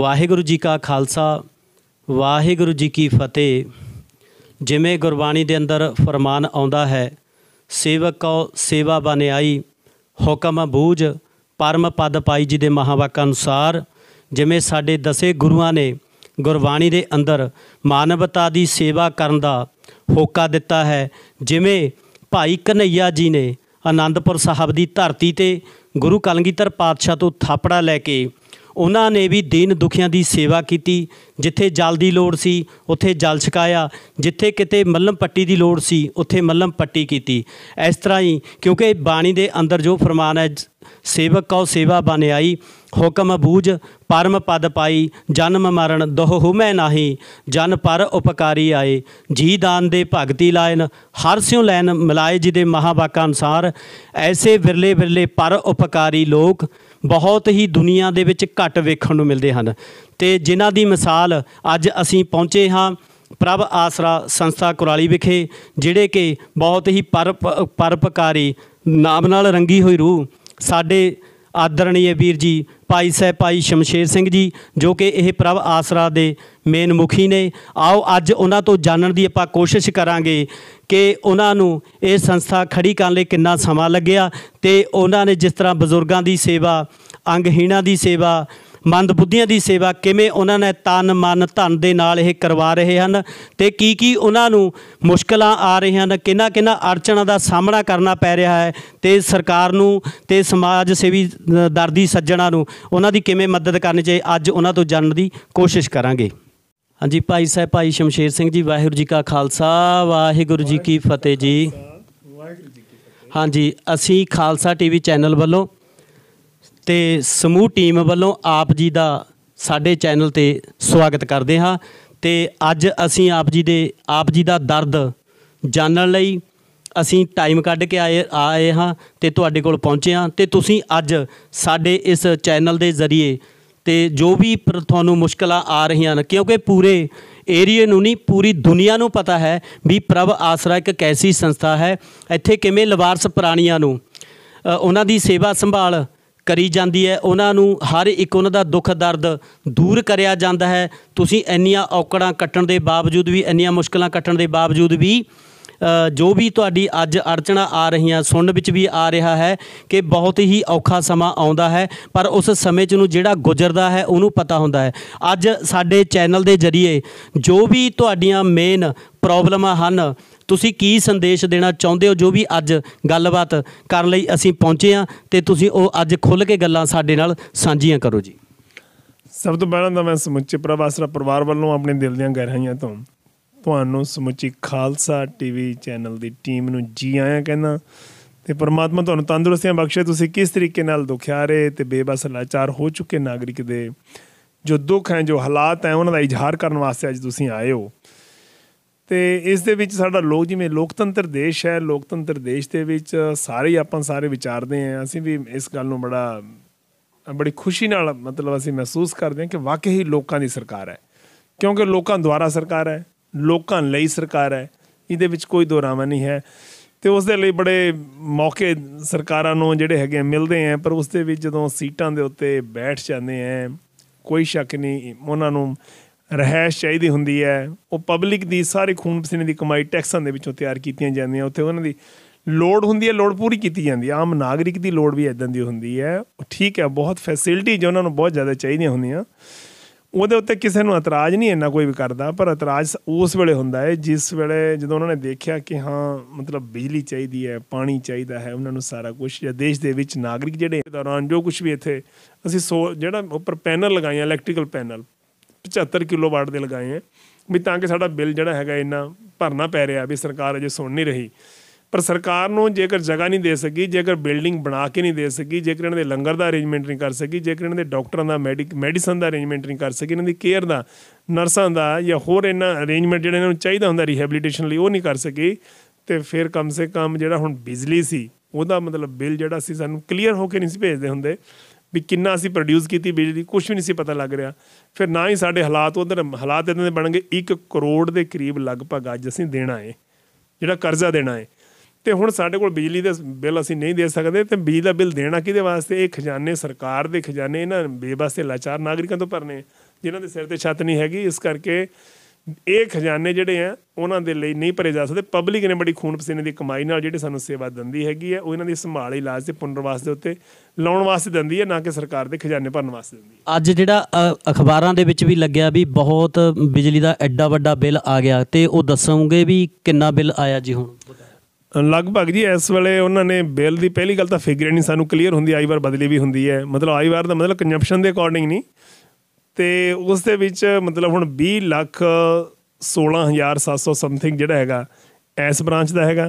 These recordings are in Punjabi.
ਵਾਹਿਗੁਰੂ ਜੀ ਕਾ ਖਾਲਸਾ ਵਾਹਿਗੁਰੂ ਜੀ ਕੀ ਫਤਿਹ ਜਿਵੇਂ ਗੁਰਬਾਣੀ ਦੇ ਅੰਦਰ ਫਰਮਾਨ ਆਉਂਦਾ ਹੈ ਸੇਵਕ ਕੋ ਸੇਵਾ ਬਨਿਆਈ ਹੁਕਮ ਬੂਝ ਪਰਮ ਪਦ ਪਾਈ ਜੀ ਦੇ ਮਹਾਵਾਕ ਅਨੁਸਾਰ ਜਿਵੇਂ ਸਾਡੇ ਦਸੇ ਗੁਰੂਆਂ ਨੇ ਗੁਰਬਾਣੀ ਦੇ ਅੰਦਰ ਮਾਨਵਤਾ ਦੀ ਸੇਵਾ ਕਰਨ ਦਾ ਹੋਕਾ ਦਿੱਤਾ ਹੈ ਜਿਵੇਂ ਭਾਈ ਕਨਈਆ ਜੀ ਨੇ ਆਨੰਦਪੁਰ ਸਾਹਿਬ ਦੀ ਧਰਤੀ ਤੇ ਗੁਰੂ ਕਲਗੀਧਰ ਪਾਤਸ਼ਾਹ ਤੋਂ ਥਾਪੜਾ ਲੈ ਕੇ ਉਹਨਾਂ ਨੇ ਵੀ ਦੀਨ ਦੁਖੀਆਂ ਦੀ ਸੇਵਾ ਕੀਤੀ ਜਿੱਥੇ ਜਲ ਦੀ ਲੋੜ ਸੀ ਉੱਥੇ ਜਲ ਛਕਾਇਆ ਜਿੱਥੇ ਕਿਤੇ ਮੱਲਮ ਪੱਟੀ ਦੀ ਲੋੜ ਸੀ ਉੱਥੇ ਮੱਲਮ ਪੱਟੀ ਕੀਤੀ ਇਸ ਤਰ੍ਹਾਂ ਹੀ ਕਿਉਂਕਿ ਬਾਣੀ ਦੇ ਅੰਦਰ ਜੋ ਫਰਮਾਨ ਹੈ ਸੇਵਕ ਕਉ ਸੇਵਾ ਬਨਿਆਈ ਹੁਕਮ ਬੂਝ ਪਰਮ ਪਦ ਪਾਈ ਜਨਮ ਮਰਨ ਦੋਹ ਹੁਮੈ ਨਾਹੀ ਜਨ ਪਰ ਉਪਕਾਰੀ ਆਏ ਜੀ ਦਾਨ ਦੇ ਭਗਤੀ ਲਾਇਨ ਹਰ ਸਿਉ ਲੈਨ ਮਿਲਾਏ ਜੀ ਦੇ ਮਹਾਵਾਕਾ ਅਨਸਾਰ ਐਸੇ ਵਿਰਲੇ ਵਿਰਲੇ ਪਰ ਉਪਕਾਰੀ ਲੋਕ ਬਹੁਤ ਹੀ ਦੁਨੀਆ ਦੇ ਵਿੱਚ ਘੱਟ ਵੇਖਣ ਨੂੰ ਮਿਲਦੇ ਹਨ ਤੇ ਜਿਨ੍ਹਾਂ ਦੀ ਮਿਸਾਲ ਅੱਜ ਅਸੀਂ ਪਹੁੰਚੇ ਹਾਂ ਪ੍ਰਭ ਆਸਰਾ ਸੰਸਥਾ ਕੁਰਾਲੀ ਵਿਖੇ ਜਿਹੜੇ ਕਿ ਬਹੁਤ ਹੀ ਪਰਪਕਾਰੀ ਨਾਮ ਨਾਲ ਰੰਗੀ ਹੋਈ ਰੂਹ ਸਾਡੇ ਆਦਰਣੀਏ ਵੀਰ ਜੀ ਭਾਈ ਸਹਿ ਭਾਈ ਸ਼ਮਸ਼ੇਰ ਸਿੰਘ ਜੀ ਜੋ ਕਿ ਇਹ ਪ੍ਰਭ ਆਸਰਾ ਦੇ ਮੇਨ ਮੁਖੀ ਨੇ ਆਓ ਅੱਜ ਉਹਨਾਂ ਤੋਂ ਜਾਣਨ ਦੀ ਆਪਾਂ ਕੋਸ਼ਿਸ਼ ਕਰਾਂਗੇ ਕਿ ਉਹਨਾਂ ਨੂੰ ਇਹ ਸੰਸਥਾ ਖੜੀ ਕਰਨ ਲਈ ਕਿੰਨਾ ਸਮਾਂ ਲੱਗਿਆ ਤੇ ਉਹਨਾਂ ਨੇ ਜਿਸ ਤਰ੍ਹਾਂ ਬਜ਼ੁਰਗਾਂ ਦੀ ਸੇਵਾ ਅੰਗਹੀਣਾਂ ਦੀ ਸੇਵਾ ਮੰਦਬੁੱਧੀਆਂ ਦੀ ਸੇਵਾ ਕਿਵੇਂ ਉਹਨਾਂ ਨੇ ਤਨ ਮਨ ਧਨ ਦੇ ਨਾਲ ਇਹ ਕਰਵਾ ਰਹੇ ਹਨ ਤੇ ਕੀ ਕੀ ਉਹਨਾਂ ਨੂੰ ਮੁਸ਼ਕਲਾਂ ਆ ਰਹੀਆਂ ਹਨ ਕਿੰਨਾ ਕਿੰਨਾ ਅੜਚਣਾਂ ਦਾ ਸਾਹਮਣਾ ਕਰਨਾ ਪੈ ਰਿਹਾ ਹੈ ਤੇ ਸਰਕਾਰ ਨੂੰ ਤੇ ਸਮਾਜ ਸੇਵੀ ਦਰਦੀ ਸੱਜਣਾ ਨੂੰ ਉਹਨਾਂ ਦੀ ਕਿਵੇਂ ਮਦਦ ਕਰਨੀ ਚਾਹੀਏ ਅੱਜ ਉਹਨਾਂ ਤੋਂ ਜਾਣਨ ਦੀ ਕੋਸ਼ਿਸ਼ ਕਰਾਂਗੇ ਹਾਂਜੀ ਭਾਈ ਸਾਹਿਬ ਭਾਈ ਸ਼ਮਸ਼ੇਰ ਸਿੰਘ ਜੀ ਵਾਹਿਗੁਰੂ ਜੀ ਕਾ ਖਾਲਸਾ ਵਾਹਿਗੁਰੂ ਜੀ ਕੀ ਫਤਿਹ ਜੀ ਹਾਂਜੀ ਅਸੀਂ ਖਾਲਸਾ ਟੀਵੀ ਚੈਨਲ ਵੱਲੋਂ ਤੇ ਸਮੂਹ ਟੀਮ ਵੱਲੋਂ ਆਪ ਜੀ ਦਾ ਸਾਡੇ ਚੈਨਲ ਤੇ ਸਵਾਗਤ ਕਰਦੇ ਹਾਂ ਤੇ ਅੱਜ ਅਸੀਂ ਆਪ ਜੀ ਦੇ ਆਪ ਜੀ ਦਾ ਦਰਦ ਜਾਣਨ ਲਈ ਅਸੀਂ ਟਾਈਮ ਕੱਢ ਕੇ ਆਏ ਆਏ ਹਾਂ ਤੇ ਤੁਹਾਡੇ ਕੋਲ ਪਹੁੰਚੇ ਹਾਂ ਤੇ ਤੁਸੀਂ ਅੱਜ ਸਾਡੇ ਇਸ ਚੈਨਲ ਦੇ ਜ਼ਰੀਏ ਤੇ ਜੋ ਵੀ ਤੁਹਾਨੂੰ ਮੁਸ਼ਕਲਾਂ ਆ ਰਹੀਆਂ ਨੇ ਕਿਉਂਕਿ ਪੂਰੇ ਏਰੀਏ ਨੂੰ ਨਹੀਂ ਪੂਰੀ ਦੁਨੀਆ ਨੂੰ ਪਤਾ ਹੈ ਵੀ ਪ੍ਰਭ ਆਸਰਾ ਇੱਕ ਕੈਸੀ ਸੰਸਥਾ ਹੈ ਇੱਥੇ ਕਿਵੇਂ ਲਵਾਰਸ ਪ੍ਰਾਣੀਆਂ ਨੂੰ ਉਹਨਾਂ ਦੀ ਸੇਵਾ ਸੰਭਾਲ ਕਰੀ ਜਾਂਦੀ ਹੈ ਉਹਨਾਂ ਨੂੰ ਹਰ ਇੱਕ ਉਹਨਾਂ ਦਾ ਦੁੱਖ ਦਰਦ ਦੂਰ ਕਰਿਆ ਜਾਂਦਾ ਹੈ ਤੁਸੀਂ ਇੰਨੀਆਂ ਔਕੜਾਂ ਕੱਟਣ ਦੇ ਬਾਵਜੂਦ ਵੀ ਇੰਨੀਆਂ ਮੁਸ਼ਕਲਾਂ ਕੱਟਣ ਦੇ ਬਾਵਜੂਦ ਵੀ ਜੋ ਵੀ ਤੁਹਾਡੀ ਅੱਜ ਅਰਚਨਾ ਆ ਰਹੀਆਂ ਸੁਣਨ ਵਿੱਚ ਵੀ ਆ ਰਿਹਾ ਹੈ ਕਿ ਬਹੁਤ ਹੀ ਔਖਾ ਸਮਾਂ ਆਉਂਦਾ ਹੈ ਪਰ ਉਸ ਸਮੇਂ 'ਚ ਨੂੰ ਜਿਹੜਾ ਗੁਜ਼ਰਦਾ ਹੈ ਉਹਨੂੰ ਪਤਾ ਹੁੰਦਾ ਹੈ ਅੱਜ ਸਾਡੇ ਚੈਨਲ ਦੇ ਜ਼ਰੀਏ ਜੋ ਵੀ ਤੁਹਾਡੀਆਂ ਮੇਨ ਪ੍ਰੋਬਲਮਾਂ ਹਨ ਤੁਸੀਂ ਕੀ ਸੰਦੇਸ਼ ਦੇਣਾ ਚਾਹੁੰਦੇ ਹੋ ਜੋ ਵੀ ਅੱਜ ਗੱਲਬਾਤ ਕਰਨ ਲਈ ਅਸੀਂ ਪਹੁੰਚੇ ਆ ਤੇ ਤੁਸੀਂ ਉਹ ਅੱਜ ਖੁੱਲ ਕੇ ਗੱਲਾਂ ਸਾਡੇ ਨਾਲ ਸਾਂਝੀਆਂ ਕਰੋ ਜੀ ਸਭ ਤੋਂ ਪਹਿਲਾਂ ਤਾਂ ਮੈਂ ਸਮੁੱਚੇ ਪ੍ਰਵਾਸਰਾ ਪਰਿਵਾਰ ਵੱਲੋਂ ਆਪਣੇ ਦਿਲ ਦੀਆਂ ਗਹਿਰਾਈਆਂ ਤੋਂ ਤੁਹਾਨੂੰ ਸਮੁੱਚੀ ਖਾਲਸਾ ਟੀਵੀ ਚੈਨਲ ਦੀ ਟੀਮ ਨੂੰ ਜੀ ਆਇਆਂ ਕਹਿੰਦਾ ਤੇ ਪਰਮਾਤਮਾ ਤੁਹਾਨੂੰ ਤੰਦਰੁਸਤੀਆਂ ਬਖਸ਼ੇ ਤੁਸੀਂ ਕਿਸ ਤਰੀਕੇ ਨਾਲ ਦੁਖਿਆਰੇ ਤੇ ਬੇਬਸ ਲਾਚਾਰ ਹੋ ਚੁੱਕੇ ਨਾਗਰਿਕ ਦੇ ਜੋ ਦੁੱਖ ਹੈ ਜੋ ਹਾਲਾਤ ਹੈ ਉਹਨਾਂ ਦਾ ਇਜ਼ਹਾਰ ਕਰਨ ਵਾਸਤੇ ਅੱਜ ਤੁਸੀਂ ਆਏ ਹੋ ਤੇ ਇਸ ਦੇ ਵਿੱਚ ਸਾਡਾ ਲੋਕ ਜਿਵੇਂ ਲੋਕਤੰਤਰ ਦੇਸ਼ ਹੈ ਲੋਕਤੰਤਰ ਦੇਸ਼ ਦੇ ਵਿੱਚ ਸਾਰੇ ਆਪਾਂ ਸਾਰੇ ਵਿਚਾਰਦੇ ਆ ਅਸੀਂ ਵੀ ਇਸ ਗੱਲ ਨੂੰ ਬੜਾ ਬੜੀ ਖੁਸ਼ੀ ਨਾਲ ਮਤਲਬ ਅਸੀਂ ਮਹਿਸੂਸ ਕਰਦੇ ਹਾਂ ਕਿ ਵਾਕਈ ਲੋਕਾਂ ਦੀ ਸਰਕਾਰ ਹੈ ਕਿਉਂਕਿ ਲੋਕਾਂ ਦੁਆਰਾ ਸਰਕਾਰ ਹੈ ਲੋਕਾਂ ਲਈ ਸਰਕਾਰ ਹੈ ਇਹਦੇ ਵਿੱਚ ਕੋਈ ਦੋਰਾਵਾ ਨਹੀਂ ਹੈ ਤੇ ਉਸ ਦੇ ਲਈ ਬੜੇ ਮੌਕੇ ਸਰਕਾਰਾਂ ਨੂੰ ਜਿਹੜੇ ਹੈਗੇ ਮਿਲਦੇ ਆ ਪਰ ਉਸ ਦੇ ਵਿੱਚ ਜਦੋਂ ਸੀਟਾਂ ਦੇ ਉੱਤੇ ਬੈਠ ਜਾਂਦੇ ਆ ਕੋਈ ਸ਼ੱਕ ਨਹੀਂ ਉਹਨਾਂ ਨੂੰ ਰਹਿਸ਼ ਚਾਹੀਦੀ ਹੁੰਦੀ ਹੈ ਉਹ ਪਬਲਿਕ ਦੀ ਸਾਰੇ ਖੂਨ ਪਸੀਨੇ ਦੀ ਕਮਾਈ ਟੈਕਸਾਂ ਦੇ ਵਿੱਚੋਂ ਤਿਆਰ ਕੀਤੀਆਂ ਜਾਂਦੀਆਂ ਉੱਥੇ ਉਹਨਾਂ ਦੀ ਲੋੜ ਹੁੰਦੀ ਹੈ ਲੋੜ ਪੂਰੀ ਕੀਤੀ ਜਾਂਦੀ ਹੈ ਆਮ ਨਾਗਰਿਕ ਦੀ ਲੋੜ ਵੀ ਇਦਾਂ ਦੀ ਹੁੰਦੀ ਹੈ ਠੀਕ ਹੈ ਬਹੁਤ ਫੈਸਿਲਿਟੀ ਜੋ ਉਹਨਾਂ ਨੂੰ ਬਹੁਤ ਜ਼ਿਆਦਾ ਚਾਹੀਦੀਆਂ ਹੁੰਦੀਆਂ ਉਹਦੇ ਉੱਤੇ ਕਿਸੇ ਨੂੰ ਇਤਰਾਜ਼ ਨਹੀਂ ਇੰਨਾ ਕੋਈ ਵੀ ਕਰਦਾ ਪਰ ਇਤਰਾਜ਼ ਉਸ ਵੇਲੇ ਹੁੰਦਾ ਹੈ ਜਿਸ ਵੇਲੇ ਜਦੋਂ ਉਹਨਾਂ ਨੇ ਦੇਖਿਆ ਕਿ ਹਾਂ ਮਤਲਬ ਬਿਜਲੀ ਚਾਹੀਦੀ ਹੈ ਪਾਣੀ ਚਾਹੀਦਾ ਹੈ ਉਹਨਾਂ ਨੂੰ ਸਾਰਾ ਕੁਝ ਜਾਂ ਦੇਸ਼ ਦੇ ਵਿੱਚ ਨਾਗਰਿਕ ਜਿਹੜੇ ਦੌਰਾਨ ਜੋ ਕੁਝ ਵੀ ਇੱਥੇ ਅਸੀਂ ਜਿਹੜਾ ਉੱਪਰ ਪੈਨਲ ਲਗਾਏ ਆ ਇਲੈਕਟ੍ਰੀਕਲ ਪੈਨਲ 75 ਕਿਲੋਵਾਟ ਦੇ ਲਗਾਏ ਆ ਵੀ ਤਾਂ ਕਿ ਸਾਡਾ ਬਿੱਲ ਜਿਹੜਾ ਹੈਗਾ ਇੰਨਾ ਭਰਨਾ ਪੈ ਰਿਹਾ ਵੀ ਸਰਕਾਰ ਅਜੇ ਸੁਣ ਨਹੀਂ ਰਹੀ ਪਰ ਸਰਕਾਰ ਨੂੰ ਜੇਕਰ ਜਗ੍ਹਾ ਨਹੀਂ ਦੇ ਸਕੀ ਜੇਕਰ ਬਿਲਡਿੰਗ ਬਣਾ ਕੇ ਨਹੀਂ ਦੇ ਸਕੀ ਜੇਕਰ ਇਹਨਾਂ ਦੇ ਲੰਗਰ ਦਾ ਅਰੇਂਜਮੈਂਟ ਨਹੀਂ ਕਰ ਸਕੀ ਜੇਕਰ ਇਹਨਾਂ ਦੇ ਡਾਕਟਰਾਂ ਦਾ ਮੈਡੀਸਨ ਦਾ ਅਰੇਂਜਮੈਂਟ ਨਹੀਂ ਕਰ ਸਕੀ ਇਹਨਾਂ ਦੀ ਕੇਅਰ ਦਾ ਨਰਸਾਂ ਦਾ ਜਾਂ ਹੋਰ ਇਹਨਾਂ ਅਰੇਂਜਮੈਂਟ ਜਿਹੜੇ ਇਹਨਾਂ ਨੂੰ ਚਾਹੀਦਾ ਹੁੰਦਾ ਰੀਹੈਬਿਲਿਟੇਸ਼ਨ ਲਈ ਉਹ ਨਹੀਂ ਕਰ ਸਕੀ ਤੇ ਫਿਰ ਕਮ ਸੇ ਕਮ ਜਿਹੜਾ ਹੁਣ ਬਿਜਲੀ ਸੀ ਉਹਦਾ ਮਤਲਬ ਬਿੱਲ ਜਿਹੜਾ ਸੀ ਸਾਨੂੰ ਕਲੀਅਰ ਹੋ ਕੇ ਨਹੀਂ ਸੀ ਭੇਜਦੇ ਹੁੰਦੇ ਵੀ ਕਿੰਨਾ ਅਸੀਂ ਪ੍ਰੋਡਿਊਸ ਕੀਤੀ ਬਿਜਲੀ ਕੁਝ ਵੀ ਨਹੀਂ ਸੀ ਪਤਾ ਲੱਗ ਰਿਹਾ ਫਿਰ ਨਾ ਹੀ ਸਾਡੇ ਹਾਲਾਤ ਉਧਰ ਹਾਲਾਤ ਇਹਨਾਂ ਦੇ ਬਣ ਗਏ 1 ਕਰੋੜ ਦੇ ਕਰੀਬ ਲਗਭਗ ਅੱਜ ਅਸੀਂ ਦੇਣਾ ਹੈ ਜਿਹੜਾ ਕਰਜ਼ਾ ਦੇਣਾ ਹੈ ਤੇ ਹੁਣ ਸਾਡੇ ਕੋਲ ਬਿਜਲੀ ਦੇ ਬਿੱਲ ਅਸੀਂ ਨਹੀਂ ਦੇ ਸਕਦੇ ਤੇ ਬਿਜਲੀ ਦਾ ਬਿੱਲ ਦੇਣਾ ਕਿਹਦੇ ਵਾਸਤੇ ਇਹ ਖਜ਼ਾਨੇ ਸਰਕਾਰ ਦੇ ਖਜ਼ਾਨੇ ਇਹਨਾਂ ਬੇਬਸੇ ਲਾਚਾਰ ਨਾਗਰਿਕਾਂ ਤੋਂ ਭਰਨੇ ਜਿਨ੍ਹਾਂ ਦੇ ਸਿਰ ਤੇ ਛੱਤ ਨਹੀਂ ਹੈਗੀ ਇਸ ਕਰਕੇ ਇਹ ਖਜ਼ਾਨੇ ਜਿਹੜੇ ਆ ਉਹਨਾਂ ਦੇ ਲਈ ਨਹੀਂ ਭਰੇ ਜਾ ਸਕਦੇ ਪਬਲਿਕ ਨੇ ਬੜੀ ਖੂਨ ਪਸੀਨੇ ਦੀ ਕਮਾਈ ਨਾਲ ਜਿਹੜੇ ਸਾਨੂੰ ਸੇਵਾ ਦਿੰਦੀ ਹੈਗੀ ਆ ਉਹ ਇਹਨਾਂ ਦੀ ਸੰਭਾਲ ਇਲਾਜ ਤੇ ਪੁਨਰਵਾਸ ਦੇ ਉੱਤੇ ਲਾਉਣ ਵਾਸਤੇ ਦਿੰਦੀ ਹੈ ਨਾ ਕਿ ਸਰਕਾਰ ਦੇ ਖਜ਼ਾਨੇ ਭਰਨ ਵਾਸਤੇ ਦਿੰਦੀ ਹੈ ਅੱਜ ਜਿਹੜਾ ਅਖਬਾਰਾਂ ਦੇ ਵਿੱਚ ਵੀ ਲੱਗਿਆ ਵੀ ਬਹੁਤ ਬਿਜਲੀ ਦਾ ਐਡਾ ਵੱਡਾ ਬਿੱਲ ਆ ਗਿਆ ਤੇ ਉਹ ਦੱਸੋਗੇ ਵੀ ਕਿੰਨਾ ਬਿੱਲ ਆਇਆ ਜੀ ਹੁਣ ਲਗਭਗ ਜੀ ਇਸ ਵੇਲੇ ਉਹਨਾਂ ਨੇ ਬਿੱਲ ਦੀ ਪਹਿਲੀ ਗੱਲ ਤਾਂ ਫਿਗਰ ਨਹੀਂ ਸਾਨੂੰ ਕਲੀਅਰ ਹੁੰਦੀ ਆਈ ਵਾਰ ਬਦਲੀ ਵੀ ਹੁੰਦੀ ਹੈ ਮਤਲਬ ਆਈ ਵਾਰ ਦਾ ਮਤਲਬ ਕੰਜੰਪਸ਼ਨ ਦੇ ਅਕੋਰਡਿੰਗ ਨਹੀਂ ਤੇ ਉਸ ਦੇ ਵਿੱਚ ਮਤਲਬ ਹੁਣ 20 ਲੱਖ 16700 ਸਮਥਿੰਗ ਜਿਹੜਾ ਹੈਗਾ ਇਸ ਬ੍ਰਾਂਚ ਦਾ ਹੈਗਾ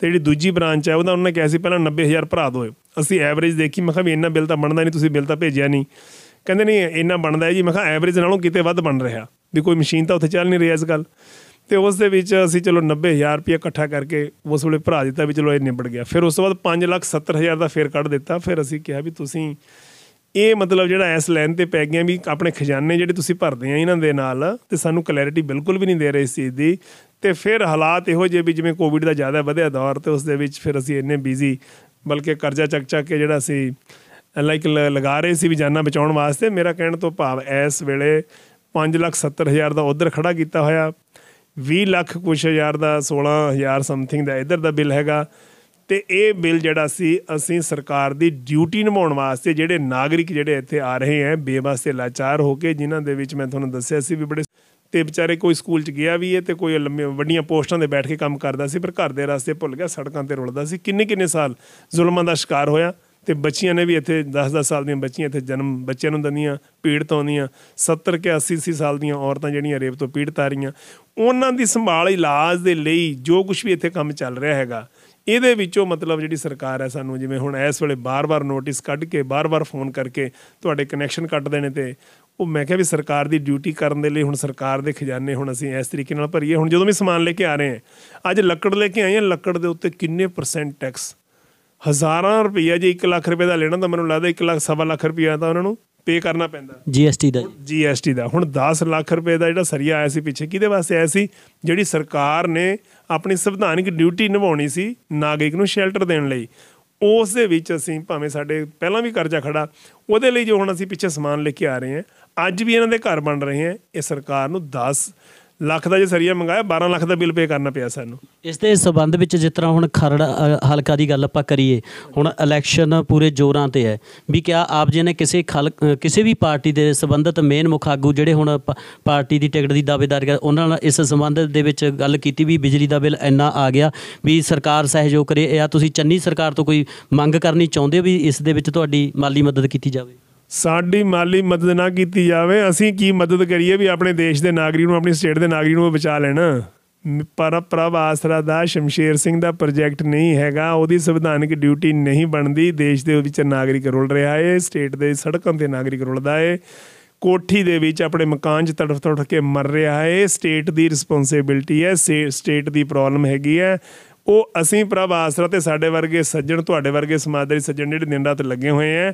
ਤੇ ਜਿਹੜੀ ਦੂਜੀ ਬ੍ਰਾਂਚ ਹੈ ਉਹਦਾ ਉਹਨਾਂ ਨੇ ਕਿਹਾ ਸੀ ਪਹਿਲਾਂ 90000 ਭਰਾ ਦੋ ਅਸੀਂ ਐਵਰੇਜ ਦੇਖੀ ਮੈਂ ਕਿਹਾ ਵੀ ਇੰਨਾ ਬਿੱਲ ਤਾਂ ਬਣਦਾ ਨਹੀਂ ਤੁਸੀਂ ਬਿੱਲ ਤਾਂ ਭੇਜਿਆ ਨਹੀਂ ਕਹਿੰਦੇ ਨਹੀਂ ਇੰਨਾ ਬਣਦਾ ਹੈ ਜੀ ਮੈਂ ਕਿਹਾ ਐਵਰੇਜ ਨਾਲੋਂ ਕਿਤੇ ਵੱਧ ਬਣ ਰਿਹਾ ਵੀ ਕੋਈ ਮਸ਼ੀਨ ਤਾਂ ਉੱਥੇ ਚੱਲ ਨਹੀਂ ਰਹੀ ਇਸ ਗੱਲ ਤੇ ਉਸ ਦੇ ਵਿੱਚ ਅਸੀਂ ਚਲੋ 90000 ਰੁਪਏ ਇਕੱਠਾ ਕਰਕੇ ਉਸ ਵੇਲੇ ਭਰਾ ਦਿੱਤਾ ਵੀ ਚਲੋ ਇਹ ਨਿਬੜ ਗਿਆ ਫਿਰ ਉਸ ਤੋਂ ਬਾਅਦ 570000 ਦਾ ਫੇਰ ਕੱਢ ਦਿੱਤਾ ਫਿਰ ਅਸੀਂ ਕਿਹਾ ਵੀ ਤੁਸੀਂ ਇਹ ਮਤਲਬ ਜਿਹੜਾ ਇਸ ਲੈਨ ਤੇ ਪੈ ਗਿਆ ਵੀ ਆਪਣੇ ਖਜ਼ਾਨੇ ਜਿਹੜੇ ਤੁਸੀਂ ਭਰਦੇ ਆ ਇਹਨਾਂ ਦੇ ਨਾਲ ਤੇ ਸਾਨੂੰ ਕਲੈਰਿਟੀ ਬਿਲਕੁਲ ਵੀ ਨਹੀਂ ਦੇ ਰਹੇ ਸੀ ਦੀ ਤੇ ਫਿਰ ਹਾਲਾਤ ਇਹੋ ਜਿਹੇ ਵੀ ਜਿਵੇਂ ਕੋਵਿਡ ਦਾ ਜ਼ਿਆਦਾ ਵਧਿਆ ਦੌਰ ਤੇ ਉਸ ਦੇ ਵਿੱਚ ਫਿਰ ਅਸੀਂ ਇੰਨੇ ਬਿਜ਼ੀ ਬਲਕਿ ਕਰਜ਼ਾ ਚੱਕ ਚੱਕ ਕੇ ਜਿਹੜਾ ਸੀ ਲਾਈਕ ਲਗਾ ਰਹੇ ਸੀ ਵੀ ਜਾਨਾਂ ਬਚਾਉਣ ਵਾਸਤੇ ਮੇਰਾ ਕਹਿਣ ਤੋਂ ਭਾਵ ਇਸ ਵੇਲੇ 570000 ਦਾ ਉਧਰ ਖੜਾ ਕੀਤਾ ਹੋਇਆ 20 ਲੱਖ ਕੁਛ ਹਜ਼ਾਰ ਦਾ 16000 ਸਮਥਿੰਗ ਦਾ ਇਧਰ ਦਾ ਬਿੱਲ ਹੈਗਾ ਤੇ ਇਹ ਬਿੱਲ ਜਿਹੜਾ ਸੀ ਅਸੀਂ ਸਰਕਾਰ ਦੀ ਡਿਊਟੀ ਨਿਭਾਉਣ ਵਾਸਤੇ ਜਿਹੜੇ ਨਾਗਰਿਕ ਜਿਹੜੇ ਇੱਥੇ ਆ ਰਹੇ ਹੈ ਬੇਵਾਸਤੇ ਲਾਚਾਰ ਹੋ ਕੇ ਜਿਨ੍ਹਾਂ ਦੇ ਵਿੱਚ ਮੈਂ ਤੁਹਾਨੂੰ ਦੱਸਿਆ ਸੀ ਵੀ ਬੜੇ ਤੇ ਵਿਚਾਰੇ ਕੋਈ ਸਕੂਲ ਚ ਗਿਆ ਵੀ ਹੈ ਤੇ ਕੋਈ ਵੱਡੀਆਂ ਪੋਸਟਾਂ ਤੇ ਬੈਠ ਕੇ ਕੰਮ ਕਰਦਾ ਸੀ ਪਰ ਘਰ ਦੇ ਰਸਤੇ ਭੁੱਲ ਗਿਆ ਸੜਕਾਂ ਤੇ ਰੁਲਦਾ ਸੀ ਕਿੰਨੇ ਕਿੰਨੇ ਸਾਲ ਜ਼ੁਲਮਾਂ ਦਾ ਸ਼ਿਕਾਰ ਹੋਇਆ ਤੇ ਬੱਚੀਆਂ ਨੇ ਵੀ ਇੱਥੇ 10-10 ਸਾਲ ਦੀਆਂ ਬੱਚੀਆਂ ਇੱਥੇ ਜਨਮ ਬੱਚਿਆਂ ਨੂੰ ਦੰਦੀਆਂ ਪੀੜਤ ਆਉਂਦੀਆਂ 70 ਕੇ 80 ਸਾਲ ਦੀਆਂ ਔਰਤਾਂ ਜਿਹੜੀਆਂ ਰੇਪ ਤੋਂ ਪੀੜਤ ਆ ਰਹੀਆਂ ਉਹਨਾਂ ਦੀ ਸੰਭਾਲ ਇਲਾਜ ਦੇ ਲਈ ਜੋ ਕੁਝ ਵੀ ਇੱਥੇ ਕੰਮ ਚੱਲ ਰਿਹਾ ਹੈਗਾ ਇਹਦੇ ਵਿੱਚੋਂ ਮਤਲਬ ਜਿਹੜੀ ਸਰਕਾਰ ਹੈ ਸਾਨੂੰ ਜਿਵੇਂ ਹੁਣ ਇਸ ਵੇਲੇ ਬਾਰ-ਬਾਰ ਨੋਟਿਸ ਕੱਢ ਕੇ ਬਾਰ-ਬਾਰ ਫੋਨ ਕਰਕੇ ਤੁਹਾਡੇ ਕਨੈਕਸ਼ਨ ਕੱਟ ਦੇਣੇ ਤੇ ਉਹ ਮੈਂ ਕਿਹਾ ਵੀ ਸਰਕਾਰ ਦੀ ਡਿਊਟੀ ਕਰਨ ਦੇ ਲਈ ਹੁਣ ਸਰਕਾਰ ਦੇ ਖਜ਼ਾਨੇ ਹੁਣ ਅਸੀਂ ਇਸ ਤਰੀਕੇ ਨਾਲ ਭਰੀਏ ਹੁਣ ਜਦੋਂ ਵੀ ਸਮਾਨ ਲੈ ਕੇ ਆ ਰਹੇ ਹਾਂ ਅੱਜ ਲੱਕੜ ਲੈ ਕੇ ਆਏ ਹਾਂ ਲੱਕੜ ਦੇ ਉੱਤੇ ਕਿੰਨੇ ਪਰਸੈਂਟ ਟੈਕਸ ਹਜ਼ਾਰਾਂ ਰੁਪਈਆ ਜੇ 1 ਲੱਖ ਰੁਪਏ ਦਾ ਲੈਣਾ ਤਾਂ ਮੈਨੂੰ ਲੱਗਦਾ 1 ਲੱਖ ਸਵਾ ਲੱਖ ਰੁਪਈਆ ਤਾਂ ਉਹਨਾਂ ਨੂੰ ਪੇ ਕਰਨਾ ਪੈਂਦਾ ਜੀਐਸਟੀ ਦਾ ਜੀਐਸਟੀ ਦਾ ਹੁਣ 10 ਲੱਖ ਰੁਪਏ ਦਾ ਜਿਹੜਾ ਸਰੀਆ ਆਇਆ ਸੀ ਪਿੱਛੇ ਕਿਹਦੇ ਵਾਸਤੇ ਆਇਆ ਸੀ ਜਿਹੜੀ ਸਰਕਾਰ ਨੇ ਆਪਣੀ ਸੰਵਿਧਾਨਿਕ ਡਿਊਟੀ ਨਿਭਾਉਣੀ ਸੀ ਨਾਗਰਿਕ ਨੂੰ ਸ਼ੈਲਟਰ ਦੇਣ ਲਈ ਉਸ ਦੇ ਵਿੱਚ ਅਸੀਂ ਭਾਵੇਂ ਸਾਡੇ ਪਹਿਲਾਂ ਵੀ ਕਰਜ਼ਾ ਖੜਾ ਉਹਦੇ ਲਈ ਜੋ ਹੁਣ ਅਸੀਂ ਪਿੱਛੇ ਸਮਾਨ ਲੈ ਕੇ ਆ ਰਹੇ ਹਾਂ ਅੱਜ ਵੀ ਇਹਨਾਂ ਦੇ ਘਰ ਬਣ ਰਹੇ ਹੈ ਇਹ ਸਰਕਾਰ ਨੂੰ 10 ਲੱਖ ਦਾ ਜੇ ਸਰੀਆ ਮੰਗਾਇਆ 12 ਲੱਖ ਦਾ ਬਿੱਲ ਪੇ ਕਰਨਾ ਪਿਆ ਸਾਨੂੰ ਇਸ ਦੇ ਸਬੰਧ ਵਿੱਚ ਜਿਸ ਤਰ੍ਹਾਂ ਹੁਣ ਖਰੜ ਹਲਕਾ ਦੀ ਗੱਲ ਆਪਾਂ ਕਰੀਏ ਹੁਣ ਇਲੈਕਸ਼ਨ ਪੂਰੇ ਜ਼ੋਰਾਂ ਤੇ ਹੈ ਵੀ ਕਿਹਾ ਆਪ ਜੀ ਨੇ ਕਿਸੇ ਖਲ ਕਿਸੇ ਵੀ ਪਾਰਟੀ ਦੇ ਸਬੰਧਤ ਮੇਨ ਮੁਖ ਆਗੂ ਜਿਹੜੇ ਹੁਣ ਪਾਰਟੀ ਦੀ ਟਿਕਟ ਦੀ ਦਾਅਵੇਦਾਰੀ ਕਰ ਉਹਨਾਂ ਨਾਲ ਇਸ ਸਬੰਧ ਦੇ ਵਿੱਚ ਗੱਲ ਕੀਤੀ ਵੀ ਬਿਜਲੀ ਦਾ ਬਿੱਲ ਇੰਨਾ ਆ ਗਿਆ ਵੀ ਸਰਕਾਰ ਸਹਿਯੋਗ ਕਰੇ ਜਾਂ ਤੁਸੀਂ ਚੰਨੀ ਸਰਕਾਰ ਤੋਂ ਕੋਈ ਮੰਗ ਕਰਨੀ ਚਾਹੁੰਦੇ ਹੋ ਵੀ ਇਸ ਦੇ ਵਿੱਚ ਤੁਹਾਡੀ ਮਾਲੀ ਮਦਦ ਕੀਤੀ ਜਾਵੇ ਸਾਡੀ ਮਾਲੀ ਮਦਦ ਨਾ ਕੀਤੀ ਜਾਵੇ ਅਸੀਂ ਕੀ ਮਦਦ ਕਰੀਏ ਵੀ ਆਪਣੇ ਦੇਸ਼ ਦੇ ਨਾਗਰਿਕ ਨੂੰ ਆਪਣੀ ਸਟੇਟ ਦੇ ਨਾਗਰਿਕ ਨੂੰ ਬਚਾ ਲੈਣਾ ਪਰ ਪ੍ਰਭ ਆਸਰਾ ਦਾ ਸ਼ਮਸ਼ੇਰ ਸਿੰਘ ਦਾ ਪ੍ਰੋਜੈਕਟ ਨਹੀਂ ਹੈਗਾ ਉਹਦੀ ਸੰਵਿਧਾਨਿਕ ਡਿਊਟੀ ਨਹੀਂ ਬਣਦੀ ਦੇਸ਼ ਦੇ ਵਿੱਚ ਨਾਗਰਿਕ ਰੁਲ ਰਿਹਾ ਏ ਸਟੇਟ ਦੇ ਸੜਕਾਂ ਤੇ ਨਾਗਰਿਕ ਰੁਲਦਾ ਏ ਕੋਠੀ ਦੇ ਵਿੱਚ ਆਪਣੇ ਮਕਾਨ 'ਚ ਤੜਫ ਤੜਫ ਕੇ ਮਰ ਰਿਹਾ ਹੈ ਸਟੇਟ ਦੀ ਰਿਸਪੌਂਸਿਬਿਲਟੀ ਹੈ ਸਟੇਟ ਦੀ ਪ੍ਰੋਬਲਮ ਹੈਗੀ ਹੈ ਉਹ ਅਸੀਂ ਪ੍ਰਭ ਆਸਰਾ ਤੇ ਸਾਡੇ ਵਰਗੇ ਸੱਜਣ ਤੁਹਾਡੇ ਵਰਗੇ ਦੇ ਸੱਜਣ ਜਿਹੜੇ ਦਿਨ ਰਾਤ ਲੱਗੇ ਹੋਏ ਆ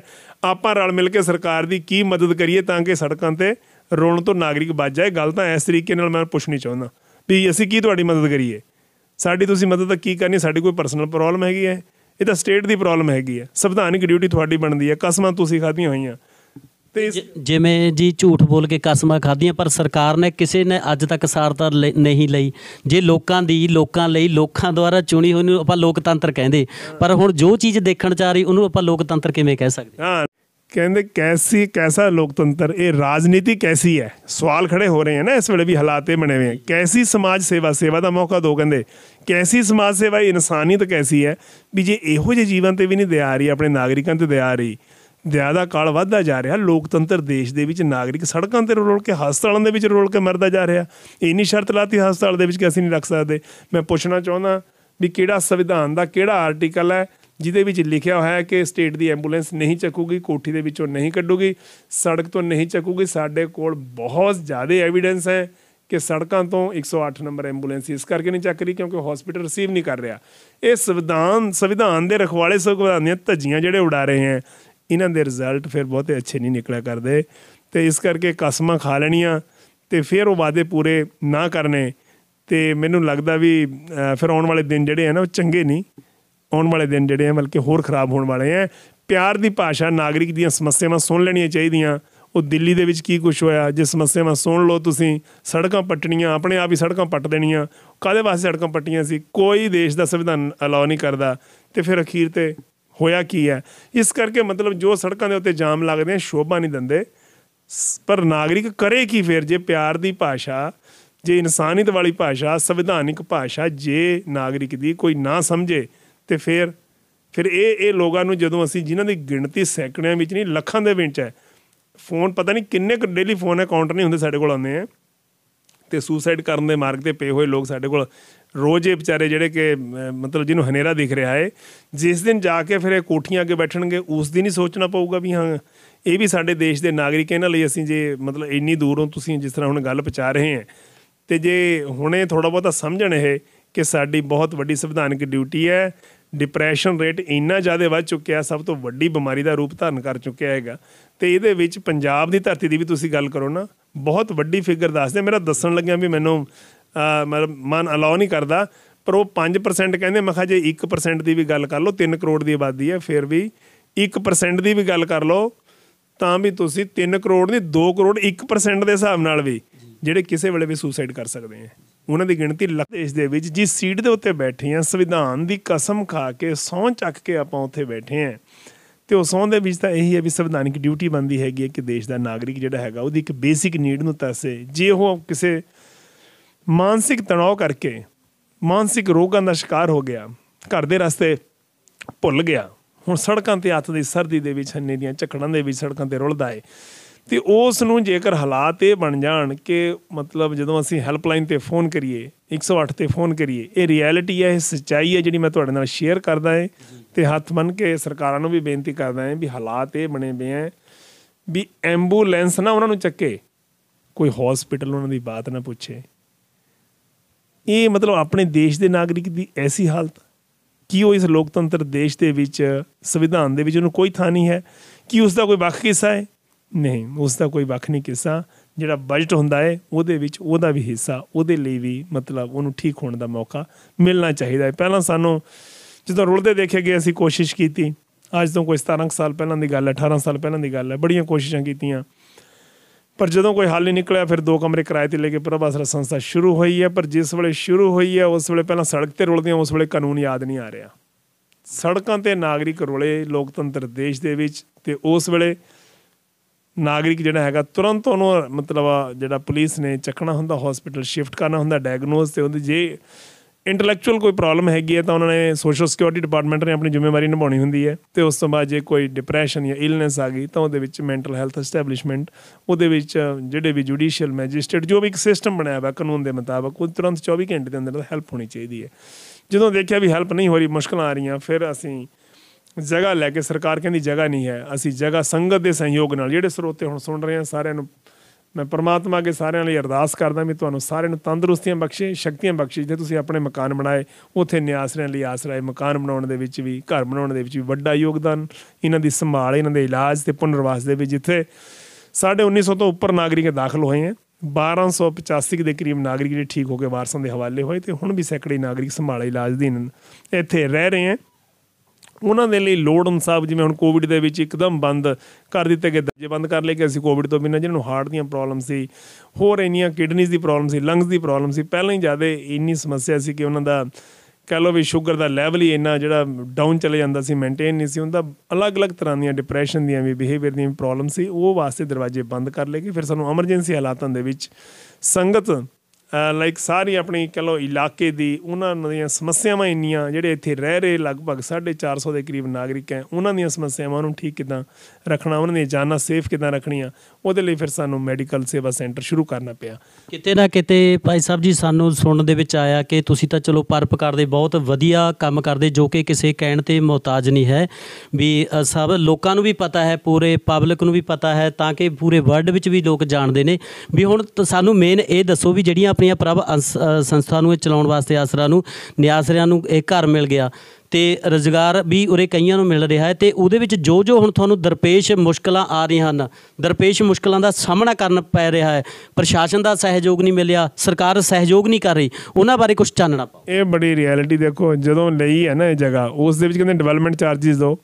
ਆਪਾਂ ਰਲ ਮਿਲ ਕੇ ਸਰਕਾਰ ਦੀ ਕੀ ਮਦਦ ਕਰੀਏ ਤਾਂ ਕਿ ਸੜਕਾਂ ਤੇ ਰੋਣ ਤੋਂ ਨਾਗਰਿਕ ਬਚ ਜਾਏ ਗੱਲ ਤਾਂ ਇਸ ਤਰੀਕੇ ਨਾਲ ਮੈਂ ਪੁੱਛਣੀ ਚਾਹੁੰਦਾ ਵੀ ਅਸੀਂ ਕੀ ਤੁਹਾਡੀ ਮਦਦ ਕਰੀਏ ਸਾਡੀ ਤੁਸੀਂ ਮਦਦ ਤਾਂ ਕੀ ਕਰਨੀ ਸਾਡੀ ਕੋਈ ਪਰਸਨਲ ਪ੍ਰੋਬਲਮ ਹੈਗੀ ਹੈ ਇਹ ਤਾਂ ਸਟੇਟ ਦੀ ਪ੍ਰੋਬਲਮ ਹੈਗੀ ਹੈ ਸੰਵਿਧਾਨਿਕ ਡਿਊਟੀ ਤੁਹਾਡੀ ਬਣਦੀ ਹੈ ਕਸਮਾਂ ਤੁਸੀਂ ਖਾਧੀਆਂ ਹੋਈਆਂ ਜਿਵੇਂ ਜੀ ਝੂਠ ਬੋਲ ਕੇ ਕਸਮਾਂ ਖਾਧੀਆਂ ਪਰ ਸਰਕਾਰ ਨੇ ਕਿਸੇ ਨੇ ਅੱਜ ਤੱਕ ਸਾਰਤਾ ਨਹੀਂ ਲਈ ਜੇ ਲੋਕਾਂ ਦੀ ਲੋਕਾਂ ਲਈ ਲੋਕਾਂ ਦੁਆਰਾ ਚੁਣੀ ਹੋਈ ਨੂੰ ਆਪਾਂ ਲੋਕਤੰਤਰ ਕਹਿੰਦੇ ਪਰ ਹੁਣ ਜੋ ਚੀਜ਼ ਦੇਖਣ ਚ ਆ ਰਹੀ ਉਹਨੂੰ ਆਪਾਂ ਲੋਕਤੰਤਰ ਕਿਵੇਂ ਕਹਿ ਸਕਦੇ ਹਾਂ ਕਹਿੰਦੇ ਕੈਸੀ ਕੈਸਾ ਲੋਕਤੰਤਰ ਇਹ ਰਾਜਨੀਤੀ ਕੈਸੀ ਹੈ ਸਵਾਲ ਖੜੇ ਹੋ ਰਹੇ ਹਨ ਨਾ ਇਸ ਵੇਲੇ ਵੀ ਹਾਲਾਤੇ ਬਣੇ ਹੋਏ ਹਨ ਕੈਸੀ ਸਮਾਜ ਸੇਵਾ ਸੇਵਾ ਦਾ ਮੌਕਾ ਦੋ ਕਹਿੰਦੇ ਕੈਸੀ ਸਮਾਜ ਸੇਵਾ ਇਨਸਾਨੀਅਤ ਕੈਸੀ ਹੈ ਵੀ ਜੇ ਇਹੋ ਜਿਹੇ ਜੀਵਨ ਤੇ ਵੀ ਨਹੀਂ ਦਿਆ ਰਹੀ ਆਪਣੇ ਨਾਗਰਿਕਾਂ ਤੇ ਦਿਆ ਰਹੀ ਜ਼ਿਆਦਾ ਕਾਲ ਵੱਧਦਾ ਜਾ ਰਿਹਾ ਲੋਕਤੰਤਰ ਦੇਸ਼ ਦੇ ਵਿੱਚ ਨਾਗਰਿਕ ਸੜਕਾਂ ਤੇ ਰੋਲ ਕੇ ਹਸਪਤਾਲਾਂ ਦੇ ਵਿੱਚ ਰੋਲ ਕੇ ਮਰਦਾ ਜਾ ਰਿਹਾ ਇੰਨੀ ਸ਼ਰਤ ਲਾਤੀ ਹਸਪਤਾਲ ਦੇ ਵਿੱਚ ਕਿ ਅਸੀਂ ਨਹੀਂ ਰੱਖ ਸਕਦੇ ਮੈਂ ਪੁੱਛਣਾ ਚਾਹੁੰਦਾ ਵੀ ਕਿਹੜਾ ਸੰਵਿਧਾਨ ਦਾ ਕਿਹੜਾ ਆਰਟੀਕਲ ਹੈ ਜਿਹਦੇ ਵਿੱਚ ਲਿਖਿਆ ਹੋਇਆ ਹੈ ਕਿ ਸਟੇਟ ਦੀ ਐਂਬੂਲੈਂਸ ਨਹੀਂ ਚੱਕੂਗੀ ਕੋਠੀ ਦੇ ਵਿੱਚੋਂ ਨਹੀਂ ਕੱਢੂਗੀ ਸੜਕ ਤੋਂ ਨਹੀਂ ਚੱਕੂਗੀ ਸਾਡੇ ਕੋਲ ਬਹੁਤ ਜ਼ਿਆਦਾ ਐਵੀਡੈਂਸ ਹੈ ਕਿ ਸੜਕਾਂ ਤੋਂ 108 ਨੰਬਰ ਐਂਬੂਲੈਂਸ ਇਸ ਕਰਕੇ ਨਹੀਂ ਚੱਕ ਰਹੀ ਕਿਉਂਕਿ ਹਸਪੀਟਲ ਰਿਸੀਵ ਨਹੀਂ ਕਰ ਰਿਹਾ ਇਹ ਸੰਵਿਧਾਨ ਸੰਵਿਧਾਨ ਦੇ ਰਖਵਾਲੇ ਸੰਵਿਧਾਨ ਧੱਜੀਆਂ ਜਿਹੜੇ ਉਡਾ ਰਹੇ ਹਨ ਇਹਨਾਂ ਦੇ ਰਿਜ਼ਲਟ ਫਿਰ ਬਹੁਤੇ ਅੱਛੇ ਨਹੀਂ ਨਿਕਲਿਆ ਕਰਦੇ ਤੇ ਇਸ ਕਰਕੇ ਕਸਮਾਂ ਖਾ ਲੈਣੀਆਂ ਤੇ ਫਿਰ ਉਹ ਵਾਅਦੇ ਪੂਰੇ ਨਾ ਕਰਨੇ ਤੇ ਮੈਨੂੰ ਲੱਗਦਾ ਵੀ ਫਿਰ ਆਉਣ ਵਾਲੇ ਦਿਨ ਜਿਹੜੇ ਆ ਨਾ ਉਹ ਚੰਗੇ ਨਹੀਂ ਆਉਣ ਵਾਲੇ ਦਿਨ ਜਿਹੜੇ ਆ ਬਲਕਿ ਹੋਰ ਖਰਾਬ ਹੋਣ ਵਾਲੇ ਆ ਪਿਆਰ ਦੀ ਭਾਸ਼ਾ ਨਾਗਰਿਕ ਦੀਆਂ ਸਮੱਸਿਆਵਾਂ ਸੁਣ ਲੈਣੀਆਂ ਚਾਹੀਦੀਆਂ ਉਹ ਦਿੱਲੀ ਦੇ ਵਿੱਚ ਕੀ ਕੁਝ ਹੋਇਆ ਜੇ ਸਮੱਸਿਆਵਾਂ ਸੁਣ ਲਓ ਤੁਸੀਂ ਸੜਕਾਂ ਪੱਟਣੀਆਂ ਆਪਣੇ ਆਪ ਹੀ ਸੜਕਾਂ ਪੱਟ ਦੇਣੀਆਂ ਕਾਦੇ ਵਾਸਤੇ ਸੜਕਾਂ ਪੱਟੀਆਂ ਸੀ ਕੋਈ ਦੇਸ਼ ਦਾ ਸੰਵਿਧਾਨ ਅਲਾਉ ਨਹੀਂ ਕਰਦਾ ਤੇ ਫਿਰ ਅਖੀਰ ਤੇ ਹੋਇਆ ਕੀ ਹੈ ਇਸ ਕਰਕੇ ਮਤਲਬ ਜੋ ਸੜਕਾਂ ਦੇ ਉੱਤੇ ਜਾਮ ਲੱਗਦੇ ਆ ਸ਼ੋਭਾ ਨਹੀਂ ਦਿੰਦੇ ਪਰ ਨਾਗਰਿਕ ਕਰੇ ਕੀ ਫਿਰ ਜੇ ਪਿਆਰ ਦੀ ਭਾਸ਼ਾ ਜੇ ਇਨਸਾਨੀਤ ਵਾਲੀ ਭਾਸ਼ਾ ਸੰਵਿਧਾਨਿਕ ਭਾਸ਼ਾ ਜੇ ਨਾਗਰਿਕ ਦੀ ਕੋਈ ਨਾ ਸਮਝੇ ਤੇ ਫਿਰ ਫਿਰ ਇਹ ਇਹ ਲੋਕਾਂ ਨੂੰ ਜਦੋਂ ਅਸੀਂ ਜਿਨ੍ਹਾਂ ਦੀ ਗਿਣਤੀ ਸੈਂਕੜਿਆਂ ਵਿੱਚ ਨਹੀਂ ਲੱਖਾਂ ਦੇ ਵਿੱਚ ਹੈ ਫੋਨ ਪਤਾ ਨਹੀਂ ਕਿੰਨੇ ਕੁ ਡੇਲੀ ਫੋਨ ਅਕਾਊਂਟ ਨਹੀਂ ਹੁੰਦੇ ਸਾਡੇ ਕੋਲ ਆਉਂਦੇ ਆ ਤੇ ਸੁਸਾਈਡ ਕਰਨ ਦੇ ਮਾਰਗ ਤੇ ਪਏ ਹੋਏ ਲੋਕ ਸਾਡੇ ਕੋਲ ਰੋਜ਼ ਇਹ ਵਿਚਾਰੇ ਜਿਹੜੇ ਕਿ ਮਤਲਬ ਜਿਹਨੂੰ ਹਨੇਰਾ ਦਿਖ ਰਿਹਾ ਹੈ ਜਿਸ ਦਿਨ ਜਾ ਕੇ ਫਿਰ ਇਹ ਕੋਠੀਆਂ ਅੱਗੇ ਬੈਠਣਗੇ ਉਸ ਦਿਨ ਹੀ ਸੋਚਣਾ ਪਊਗਾ ਵੀ ਹਾਂ ਇਹ ਵੀ ਸਾਡੇ ਦੇਸ਼ ਦੇ ਨਾਗਰਿਕ ਇਹਨਾਂ ਲਈ ਅਸੀਂ ਜੇ ਮਤਲਬ ਇੰਨੀ ਦੂਰੋਂ ਤੁਸੀਂ ਜਿਸ ਤਰ੍ਹਾਂ ਹੁਣ ਗੱਲ ਪਚਾ ਰਹੇ ਹੈ ਤੇ ਜੇ ਹੁਣੇ ਥੋੜਾ ਬਹੁਤਾ ਸਮਝਣ ਇਹ ਕਿ ਸਾਡੀ ਬਹੁਤ ਵੱਡੀ ਸੰਵਿਧਾਨਕ ਡਿਊਟੀ ਹੈ ਡਿਪਰੈਸ਼ਨ ਰੇਟ ਇੰਨਾ ਜ਼ਿਆਦਾ ਵੱਧ ਚੁੱਕਿਆ ਸਭ ਤੋਂ ਵੱਡੀ ਬਿਮਾਰੀ ਦਾ ਰੂਪ ਧਾਰਨ ਕਰ ਚੁੱਕਿਆ ਹੈਗਾ ਤੇ ਇਹਦੇ ਵਿੱਚ ਪੰਜਾਬ ਦੀ ਧਰਤੀ ਦੀ ਵੀ ਤੁਸੀਂ ਗੱਲ ਕਰੋ ਨਾ ਬਹੁਤ ਵੱਡੀ ਫਿਗਰ ਦੱਸਦੇ ਮੇਰਾ ਦੱਸਣ ਲੱਗਿਆ ਵੀ ਮੈਨੂੰ ਮਤਲਬ ਮਨ ਅਲਾਉ ਨਹੀਂ ਕਰਦਾ ਪਰ ਉਹ 5% ਕਹਿੰਦੇ ਮੈਂ ਕਿਹਾ ਜੇ 1% ਦੀ ਵੀ ਗੱਲ ਕਰ ਲਓ 3 ਕਰੋੜ ਦੀ ਆਬਾਦੀ ਹੈ ਫਿਰ ਵੀ 1% ਦੀ ਵੀ ਗੱਲ ਕਰ ਲਓ ਤਾਂ ਵੀ ਤੁਸੀਂ 3 ਕਰੋੜ ਨਹੀਂ 2 ਕਰੋੜ 1% ਦੇ ਹਿਸਾਬ ਨਾਲ ਵੀ ਜਿਹੜੇ ਕਿਸੇ ਵੇਲੇ ਵੀ ਸੁਸਾਈਡ ਕਰ ਸਕਦੇ ਆ ਉਹਨਾਂ ਦੀ ਗਿਣਤੀ ਲੱਖ ਦੇਸ਼ ਦੇ ਵਿੱਚ ਜਿਸ ਸੀਟ ਦੇ ਉੱਤੇ ਬੈਠੇ ਆ ਸੰਵਿਧਾਨ ਦੀ ਕਸਮ ਖਾ ਕੇ ਸੌਂ ਚੱਕ ਕੇ ਆਪਾਂ ਉੱਥੇ ਬੈਠੇ ਆ ਤੇ ਉਹ ਸੌਂ ਦੇ ਵਿੱਚ ਤਾਂ ਇਹੀ ਹੈ ਵੀ ਸੰਵਿਧਾਨਿਕ ਡਿਊਟੀ ਬੰਦੀ ਹੈਗੀ ਹੈ ਕਿ ਦੇਸ਼ ਦਾ ਨਾਗਰਿਕ ਜਿਹੜਾ ਹੈਗਾ ਉਹਦੀ ਇੱਕ ਬੇਸਿਕ ਨੀਡ ਨੂੰ ਤਸੇ ਜੇ ਉਹ ਕਿਸੇ ਮਾਨਸਿਕ ਤਣਾਅ ਕਰਕੇ ਮਾਨਸਿਕ ਰੋਗਾਂ ਦਾ ਸ਼ਿਕਾਰ ਹੋ ਗਿਆ ਘਰ ਦੇ ਰਸਤੇ ਭੁੱਲ ਗਿਆ ਹੁਣ ਸੜਕਾਂ ਤੇ ਹੱਥ ਦੀ ਸਰਦੀ ਦੇ ਵਿੱਚ ਹੰਨੇ ਦੀਆਂ ਝਕੜਾਂ ਦੇ ਵਿੱਚ ਸੜਕਾਂ ਤੇ ਰੁਲਦਾ ਏ ਤੇ ਉਸ ਨੂੰ ਜੇਕਰ ਹਾਲਾਤ ਇਹ ਬਣ ਜਾਣ ਕਿ ਮਤਲਬ ਜਦੋਂ ਅਸੀਂ ਹੈਲਪਲਾਈਨ ਤੇ ਫੋਨ ਕਰੀਏ 108 ਤੇ ਫੋਨ ਕਰੀਏ ਇਹ ਰਿਐਲਿਟੀ ਹੈ ਇਹ ਸਚਾਈ ਹੈ ਜਿਹੜੀ ਮੈਂ ਤੁਹਾਡੇ ਨਾਲ ਸ਼ੇਅਰ ਕਰਦਾ ਏ ਤੇ ਹੱਥ ਮੰਨ ਕੇ ਸਰਕਾਰਾਂ ਨੂੰ ਵੀ ਬੇਨਤੀ ਕਰਦਾ ਏ ਵੀ ਹਾਲਾਤ ਇਹ ਬਣੇ ਪਏ ਐ ਵੀ ਐਂਬੂਲੈਂਸ ਨਾ ਉਹਨਾਂ ਨੂੰ ਚੱਕੇ ਕੋਈ ਹਸਪੀਟਲ ਉਹਨਾਂ ਦੀ ਬਾਤ ਨਾ ਪੁੱਛੇ ਇਹ ਮਤਲਬ ਆਪਣੇ ਦੇਸ਼ ਦੇ ਨਾਗਰਿਕ ਦੀ ਐਸੀ ਹਾਲਤ ਕੀ ਉਹ ਇਸ ਲੋਕਤੰਤਰ ਦੇਸ਼ ਦੇ ਵਿੱਚ ਸੰਵਿਧਾਨ ਦੇ ਵਿੱਚ ਉਹਨੂੰ ਕੋਈ ਥਾਂ ਨਹੀਂ ਹੈ ਕਿ ਉਸ ਦਾ ਕੋਈ ਵੱਖ ਕਿੱਸਾ ਹੈ ਨਹੀਂ ਉਸ ਦਾ ਕੋਈ ਵੱਖ ਨਹੀਂ ਕਿੱਸਾ ਜਿਹੜਾ ਬਜਟ ਹੁੰਦਾ ਹੈ ਉਹਦੇ ਵਿੱਚ ਉਹਦਾ ਵੀ ਹਿੱਸਾ ਉਹਦੇ ਲਈ ਵੀ ਮਤਲਬ ਉਹਨੂੰ ਠੀਕ ਹੋਣ ਦਾ ਮੌਕਾ ਮਿਲਣਾ ਚਾਹੀਦਾ ਹੈ ਪਹਿਲਾਂ ਸਾਨੂੰ ਜਦੋਂ ਰੁਲਦੇ ਦੇਖੇ ਗਏ ਅਸੀਂ ਕੋਸ਼ਿਸ਼ ਕੀਤੀ ਅੱਜ ਤੋਂ ਕੋਈ 17 ਸਾਲ ਪਹਿਲਾਂ ਦੀ ਗੱਲ ਹੈ 18 ਸਾਲ ਪਹਿਲਾਂ ਦੀ ਗੱਲ ਹੈ ਬੜੀਆਂ ਕੋਸ਼ਿਸ਼ਾਂ ਕੀਤੀਆਂ ਪਰ ਜਦੋਂ ਕੋਈ ਹੱਲ ਨਹੀਂ ਨਿਕਲਿਆ ਫਿਰ ਦੋ ਕਮਰੇ ਕਿਰਾਏ ਤੇ ਲੈ ਕੇ ਪ੍ਰਭਾਸਰ ਸੰਸਥਾ ਸ਼ੁਰੂ ਹੋਈ ਹੈ ਪਰ ਜਿਸ ਵੇਲੇ ਸ਼ੁਰੂ ਹੋਈ ਹੈ ਉਸ ਵੇਲੇ ਪਹਿਲਾਂ ਸੜਕ ਤੇ ਆ ਉਸ ਵੇਲੇ ਕਾਨੂੰਨ ਯਾਦ ਨਹੀਂ ਆ ਰਿਹਾ ਸੜਕਾਂ ਤੇ ਨਾਗਰਿਕ ਰੁਲੇ ਲੋਕਤੰਤਰ ਦੇਸ਼ ਦੇ ਵਿੱਚ ਤੇ ਉਸ ਵੇਲੇ ਨਾਗਰਿਕ ਜਿਹੜਾ ਹੈਗਾ ਤੁਰੰਤ ਉਹਨੂੰ ਮਤਲਬ ਜਿਹੜਾ ਪੁਲਿਸ ਨੇ ਚੱਕਣਾ ਹੁੰਦਾ ਹਸਪੀਟਲ ਸ਼ਿਫਟ ਕਰਨਾ ਹੁੰਦਾ ਡਾਇਗਨੋਸ ਤੇ ਉਹਦੇ ਜੇ ਇੰਟੈਲੈਕਚੁਅਲ ਕੋਈ ਪ੍ਰੋਬਲਮ ਹੈਗੀ ਹੈ ਤਾਂ ਉਹਨਾਂ ਨੇ ਸੋਸ਼ਲ ਸਿਕਿਉਰਿਟੀ ਡਿਪਾਰਟਮੈਂਟ ਨੇ ਆਪਣੀ ਜ਼ਿੰਮੇਵਾਰੀ ਨਿਭਾਉਣੀ ਹੁੰਦੀ ਹੈ ਤੇ ਉਸ ਤੋਂ ਬਾਅਦ ਜੇ ਕੋਈ ਡਿਪਰੈਸ਼ਨ ਜਾਂ ਇਲਨੈਸ ਆ ਗਈ ਤਾਂ ਉਹਦੇ ਵਿੱਚ ਮੈਂਟਲ ਹੈਲਥ ਐਸਟੈਬਲਿਸ਼ਮੈਂਟ ਉਹਦੇ ਵਿੱਚ ਜਿਹੜੇ ਵੀ ਜੁਡੀਸ਼ੀਅਲ ਮੈਜਿਸਟ੍ਰੇਟ ਜੋ ਵੀ ਇੱਕ ਸਿਸਟਮ ਬਣਾਇਆ ਹੋਇਆ ਕਾਨੂੰਨ ਦੇ ਮੁਤਾਬਕ ਉਹ ਤੁਰੰਤ 24 ਘੰਟੇ ਦੇ ਅੰਦਰ ਹੈਲਪ ਹੋਣੀ ਚਾਹੀਦੀ ਹੈ ਜਦੋਂ ਦੇਖਿਆ ਵੀ ਹੈਲਪ ਨਹੀਂ ਹੋ ਰਹੀ ਮੁਸ਼ਕਲਾਂ ਆ ਰਹੀਆਂ ਫਿਰ ਅਸੀਂ ਜਗ੍ਹਾ ਲੈ ਕੇ ਸਰਕਾਰ ਕਹਿੰਦੀ ਜਗ੍ਹਾ ਨਹੀਂ ਹੈ ਅਸੀਂ ਜਗ੍ਹਾ ਸੰਗਤ ਦੇ ਸਹਿਯੋਗ ਨਾਲ ਜਿਹੜੇ ਸਰੋਤੇ ਹੁਣ ਸੁਣ ਰਹੇ ਆ ਸਾਰਿਆਂ ਨੂੰ ਮੈਂ ਪਰਮਾਤਮਾ ਅਗੇ ਸਾਰਿਆਂ ਲਈ ਅਰਦਾਸ ਕਰਦਾ ਵੀ ਤੁਹਾਨੂੰ ਸਾਰਿਆਂ ਨੂੰ ਤੰਦਰੁਸਤੀਆਂ ਬਖਸ਼ੇ ਸ਼ਕਤੀਆਂ ਬਖਸ਼ੇ ਜੇ ਤੁਸੀਂ ਆਪਣੇ ਮਕਾਨ ਬਣਾਏ ਉਥੇ ਨਿਆਸਰਿਆਂ ਲਈ ਆਸਰਾ ਮਕਾਨ ਬਣਾਉਣ ਦੇ ਵਿੱਚ ਵੀ ਘਰ ਬਣਾਉਣ ਦੇ ਵਿੱਚ ਵੀ ਵੱਡਾ ਯੋਗਦਾਨ ਇਹਨਾਂ ਦੀ ਸੰਭਾਲ ਇਹਨਾਂ ਦੇ ਇਲਾਜ ਤੇ ਪੁਨਰਵਾਸ ਦੇ ਵਿੱਚ ਜਿੱਥੇ 1950 ਤੋਂ ਉੱਪਰ ਨਾਗਰਿਕ ਦਾਖਲ ਹੋਏ ਹਨ 1285 ਦੇ ਕਰੀਬ ਨਾਗਰਿਕ ਜਿਹੜੇ ਠੀਕ ਹੋ ਕੇ ਵਾਰਸਾਂ ਦੇ ਹਵਾਲੇ ਹੋਏ ਤੇ ਹੁਣ ਵੀ ਸੈਕੜੇ ਨਾਗਰਿਕ ਸੰਭਾਲ ਇਲਾਜ ਦੇ ਇੱਥੇ ਰਹਿ ਰਹੇ ਹਨ ਉਹਨਾਂ ਦੇ ਲਈ ਲੋੜ ਅਨਸਾਬ ਜਿਵੇਂ ਹੁਣ ਕੋਵਿਡ ਦੇ ਵਿੱਚ ਇੱਕਦਮ ਬੰਦ ਕਰ ਦਿੱਤੇ ਗਏ ਦਰਜੇ ਬੰਦ ਕਰ ਲਏ ਕਿ ਅਸੀਂ ਕੋਵਿਡ ਤੋਂ ਬਿਨਾਂ ਜਿਹਨਾਂ ਨੂੰ ਹਾਰਟ ਦੀਆਂ ਪ੍ਰੋਬਲਮ ਸੀ ਹੋਰ ਇੰਨੀਆਂ ਕਿਡਨੀਜ਼ ਦੀ ਪ੍ਰੋਬਲਮ ਸੀ ਲੰਗਸ ਦੀ ਪ੍ਰੋਬਲਮ ਸੀ ਪਹਿਲਾਂ ਹੀ ਜ਼ਿਆਦਾ ਇੰਨੀ ਸਮੱਸਿਆ ਸੀ ਕਿ ਉਹਨਾਂ ਦਾ ਕਹ ਲੋ ਵੀ ਸ਼ੂਗਰ ਦਾ ਲੈਵਲ ਹੀ ਇੰਨਾ ਜਿਹੜਾ ਡਾਊਨ ਚਲੇ ਜਾਂਦਾ ਸੀ ਮੇਨਟੇਨ ਨਹੀਂ ਸੀ ਹੁੰਦਾ ਅਲੱਗ-ਅਲੱਗ ਤਰ੍ਹਾਂ ਦੀਆਂ ਡਿਪਰੈਸ਼ਨ ਦੀਆਂ ਵੀ ਬਿਹੇਵੀਅਰ ਦੀਆਂ ਪ੍ਰੋਬਲਮ ਸੀ ਉਹ ਵਾਸਤੇ ਦਰਵਾਜ਼ੇ ਬੰਦ ਕਰ ਲਏ ਕਿ ਫਿਰ ਸਾਨੂੰ ਐਮਰਜੈਂਸੀ ਹਾਲਾਤਾਂ ਦੇ ਵਿੱਚ ਸੰਗਤ ਲਾਈਕ ਸਾਰੀ ਆਪਣੀ ਕਹ ਲੋ ਇਲਾਕੇ ਦੀ ਉਹਨਾਂ ਦੀਆਂ ਸਮੱਸਿਆਵਾਂ ਇੰਨੀਆਂ ਜਿਹੜੇ ਇੱਥੇ ਰਹਿ ਰਹੇ ਲਗਭਗ 450 ਦੇ ਕਰੀਬ ਨਾਗਰਿਕ ਹੈ ਉਹਨਾਂ ਦੀਆਂ ਸਮੱਸਿਆਵਾਂ ਨੂੰ ਠੀਕ ਕਿਦਾਂ ਰੱਖਣਾ ਉਹਨਾਂ ਦੀਆਂ ਜਾਨਾਂ ਸੇਫ ਕਿਦਾਂ ਰੱਖਣੀਆਂ ਉਹਦੇ ਲਈ ਫਿਰ ਸਾਨੂੰ ਮੈਡੀਕਲ ਸੇਵਾ ਸੈਂਟਰ ਸ਼ੁਰੂ ਕਰਨਾ ਪਿਆ ਕਿਤੇ ਨਾ ਕਿਤੇ ਭਾਈ ਸਾਹਿਬ ਜੀ ਸਾਨੂੰ ਸੁਣਨ ਦੇ ਵਿੱਚ ਆਇਆ ਕਿ ਤੁਸੀਂ ਤਾਂ ਚਲੋ ਪਰਪਕਾਰ ਦੇ ਬਹੁਤ ਵਧੀਆ ਕੰਮ ਕਰਦੇ ਜੋ ਕਿ ਕਿਸੇ ਕਹਿਣ ਤੇ ਮਹਤਾਜ ਨਹੀਂ ਹੈ ਵੀ ਸਭ ਲੋਕਾਂ ਨੂੰ ਵੀ ਪਤਾ ਹੈ ਪੂਰੇ ਪਬਲਿਕ ਨੂੰ ਵੀ ਪਤਾ ਹੈ ਤਾਂ ਕਿ ਪੂਰੇ ਵਰਲਡ ਵਿੱਚ ਵੀ ਲੋਕ ਜਾਣਦੇ ਨੇ ਵੀ ਹੁਣ ਸਾਨੂੰ ਮੇਨ ਇਹ ਦੱਸੋ ਵੀ ਜਿਹੜੀਆਂ ਆਪਣੀਆਂ ਪ੍ਰਭ ਸੰਸਥਾ ਨੂੰ ਇਹ ਚਲਾਉਣ ਵਾਸਤੇ ਆਸਰਾ ਨੂੰ ਨਿਆਸਰਿਆਂ ਨੂੰ ਇਹ ਘਰ ਮਿਲ ਗਿਆ ਤੇ ਰੋਜ਼ਗਾਰ ਵੀ ਉਰੇ ਕਈਆਂ ਨੂੰ ਮਿਲ ਰਿਹਾ ਹੈ ਤੇ ਉਹਦੇ ਵਿੱਚ ਜੋ ਜੋ ਹੁਣ ਤੁਹਾਨੂੰ ਦਰਪੇਸ਼ ਮੁਸ਼ਕਲਾਂ ਆ ਰਹੀਆਂ ਹਨ ਦਰਪੇਸ਼ ਮੁਸ਼ਕਲਾਂ ਦਾ ਸਾਹਮਣਾ ਕਰਨ ਪੈ ਰਿਹਾ ਹੈ ਪ੍ਰਸ਼ਾਸਨ ਦਾ ਸਹਿਯੋਗ ਨਹੀਂ ਮਿਲਿਆ ਸਰਕਾਰ ਸਹਿਯੋਗ ਨਹੀਂ ਕਰ ਰਹੀ ਉਹਨਾਂ ਬਾਰੇ ਕੁਝ ਚਾਨਣਾ ਪਾਓ ਇਹ ਬੜੀ ਰਿਐਲਿਟੀ ਦੇਖੋ ਜਦੋਂ ਲਈ ਹੈ ਨਾ ਇਹ ਜਗ੍ਹਾ ਉਸ ਦੇ ਵਿੱਚ ਕਹਿੰਦੇ ਡਿਵੈਲਪਮੈਂਟ ਚਾਰजेस ਦੋ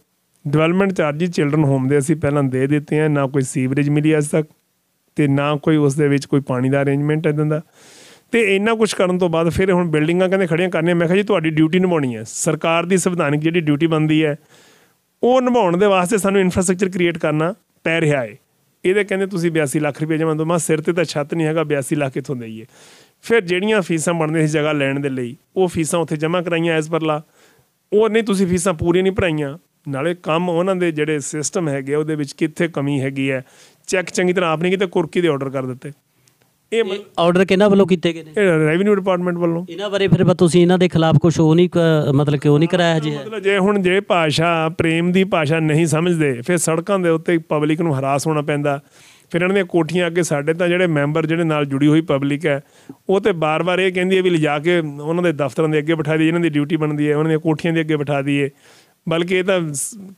ਡਿਵੈਲਪਮੈਂਟ ਚਾਰजेस ਚਿਲਡਰਨ ਹੋਮ ਦੇ ਅਸੀਂ ਪਹਿਲਾਂ ਦੇ ਦਿੱਤੇ ਆ ਨਾ ਕੋਈ ਸੀਵਰੇਜ ਮਿਲੀ ਅਜ ਤੱਕ ਤੇ ਨਾ ਕੋਈ ਉਸ ਦੇ ਵਿੱਚ ਕੋਈ ਪਾਣੀ ਦਾ ਅਰੇਂਜਮੈਂਟ ਇਦਾਂ ਦਾ ਤੇ ਇੰਨਾ ਕੁਝ ਕਰਨ ਤੋਂ ਬਾਅਦ ਫਿਰ ਹੁਣ ਬਿਲਡਿੰਗਾਂ ਕਹਿੰਦੇ ਖੜੀਆਂ ਕਰਨੀਆਂ ਮੈਂ ਕਿਹਾ ਜੀ ਤੁਹਾਡੀ ਡਿਊਟੀ ਨਿਭਾਉਣੀ ਹੈ ਸਰਕਾਰ ਦੀ ਸੰਵਿਧਾਨਿਕ ਜਿਹੜੀ ਡਿਊਟੀ ਬਣਦੀ ਹੈ ਉਹ ਨਿਭਾਉਣ ਦੇ ਵਾਸਤੇ ਸਾਨੂੰ ਇਨਫਰਾਸਟ੍ਰਕਚਰ ਕ੍ਰੀਏਟ ਕਰਨਾ ਪੈ ਰਿਹਾ ਹੈ ਇਹਦੇ ਕਹਿੰਦੇ ਤੁਸੀਂ 82 ਲੱਖ ਰੁਪਏ ਜਮ੍ਹਾਂ ਦੋ ਮਾ ਸਿਰ ਤੇ ਤਾਂ ਛੱਤ ਨਹੀਂ ਹੈਗਾ 82 ਲੱਖ ਕਿੱਥੋਂ ਦਈਏ ਫਿਰ ਜਿਹੜੀਆਂ ਫੀਸਾਂ ਬਣਦੀਆਂ ਸੀ ਜਗ੍ਹਾ ਲੈਣ ਦੇ ਲਈ ਉਹ ਫੀਸਾਂ ਉੱਥੇ ਜਮ੍ਹਾਂ ਕਰਾਈਆਂ ਐਸ ਪਰਲਾ ਉਹ ਨਹੀਂ ਤੁਸੀਂ ਫੀਸਾਂ ਪੂਰੀਆਂ ਨਹੀਂ ਭਰਾਈਆਂ ਨਾਲੇ ਕੰਮ ਉਹਨਾਂ ਦੇ ਜਿਹੜੇ ਸਿਸਟਮ ਹੈਗੇ ਉਹਦੇ ਵਿੱਚ ਕਿੱਥੇ ਕਮੀ ਹੈਗੀ ਹੈ ਚੈੱਕ ਚੰਗੀ ਤਰ੍ਹਾਂ ਆਪ ਨਹੀਂ ਕਿਤੇ ਕੁਰਕੀ ਦੇ ਆਰਡਰ ਕਰ ਦਿੱਤੇ ਇਹ ਆਰਡਰ ਕਿਹਨਾਂ ਵੱਲੋਂ ਕੀਤੇ ਗਏ ਨੇ ਇਹ ਰੈਵਨਿਊ ਡਿਪਾਰਟਮੈਂਟ ਵੱਲੋਂ ਇਹਨਾਂ ਬਾਰੇ ਫਿਰ ਤੁਸੀਂ ਇਹਨਾਂ ਦੇ ਖਿਲਾਫ ਕੁਝ ਹੋ ਨਹੀਂ ਮਤਲਬ ਕਿ ਉਹ ਨਹੀਂ ਕਰਾਇਆ ਜੇ ਮਤਲਬ ਜੇ ਹੁਣ ਜੇ ਭਾਸ਼ਾ ਪ੍ਰੇਮ ਦੀ ਭਾਸ਼ਾ ਨਹੀਂ ਸਮਝਦੇ ਫਿਰ ਸੜਕਾਂ ਦੇ ਉੱਤੇ ਪਬਲਿਕ ਨੂੰ ਹਰਾਸ ਹੋਣਾ ਪੈਂਦਾ ਫਿਰ ਇਹਨਾਂ ਦੀਆਂ ਕੋਠੀਆਂ ਅੱਗੇ ਸਾਡੇ ਤਾਂ ਜਿਹੜੇ ਮੈਂਬਰ ਜਿਹੜੇ ਨਾਲ ਜੁੜੀ ਹੋਈ ਪਬਲਿਕ ਹੈ ਉਹ ਤੇ ਬਾਰ-ਬਾਰ ਇਹ ਕਹਿੰਦੀ ਹੈ ਵੀ ਲਿਜਾ ਕੇ ਉਹਨਾਂ ਦੇ ਦਫ਼ਤਰਾਂ ਦੇ ਅੱਗੇ ਬਿਠਾ ਦਈਏ ਇਹਨਾਂ ਦੀ ਡਿਊਟੀ ਬਣਦੀ ਹੈ ਉਹਨਾਂ ਦੀਆਂ ਕੋਠੀਆਂ ਦੇ ਅੱਗੇ ਬਿਠਾ ਦਈਏ ਬਲਕਿ ਇਹ ਤਾਂ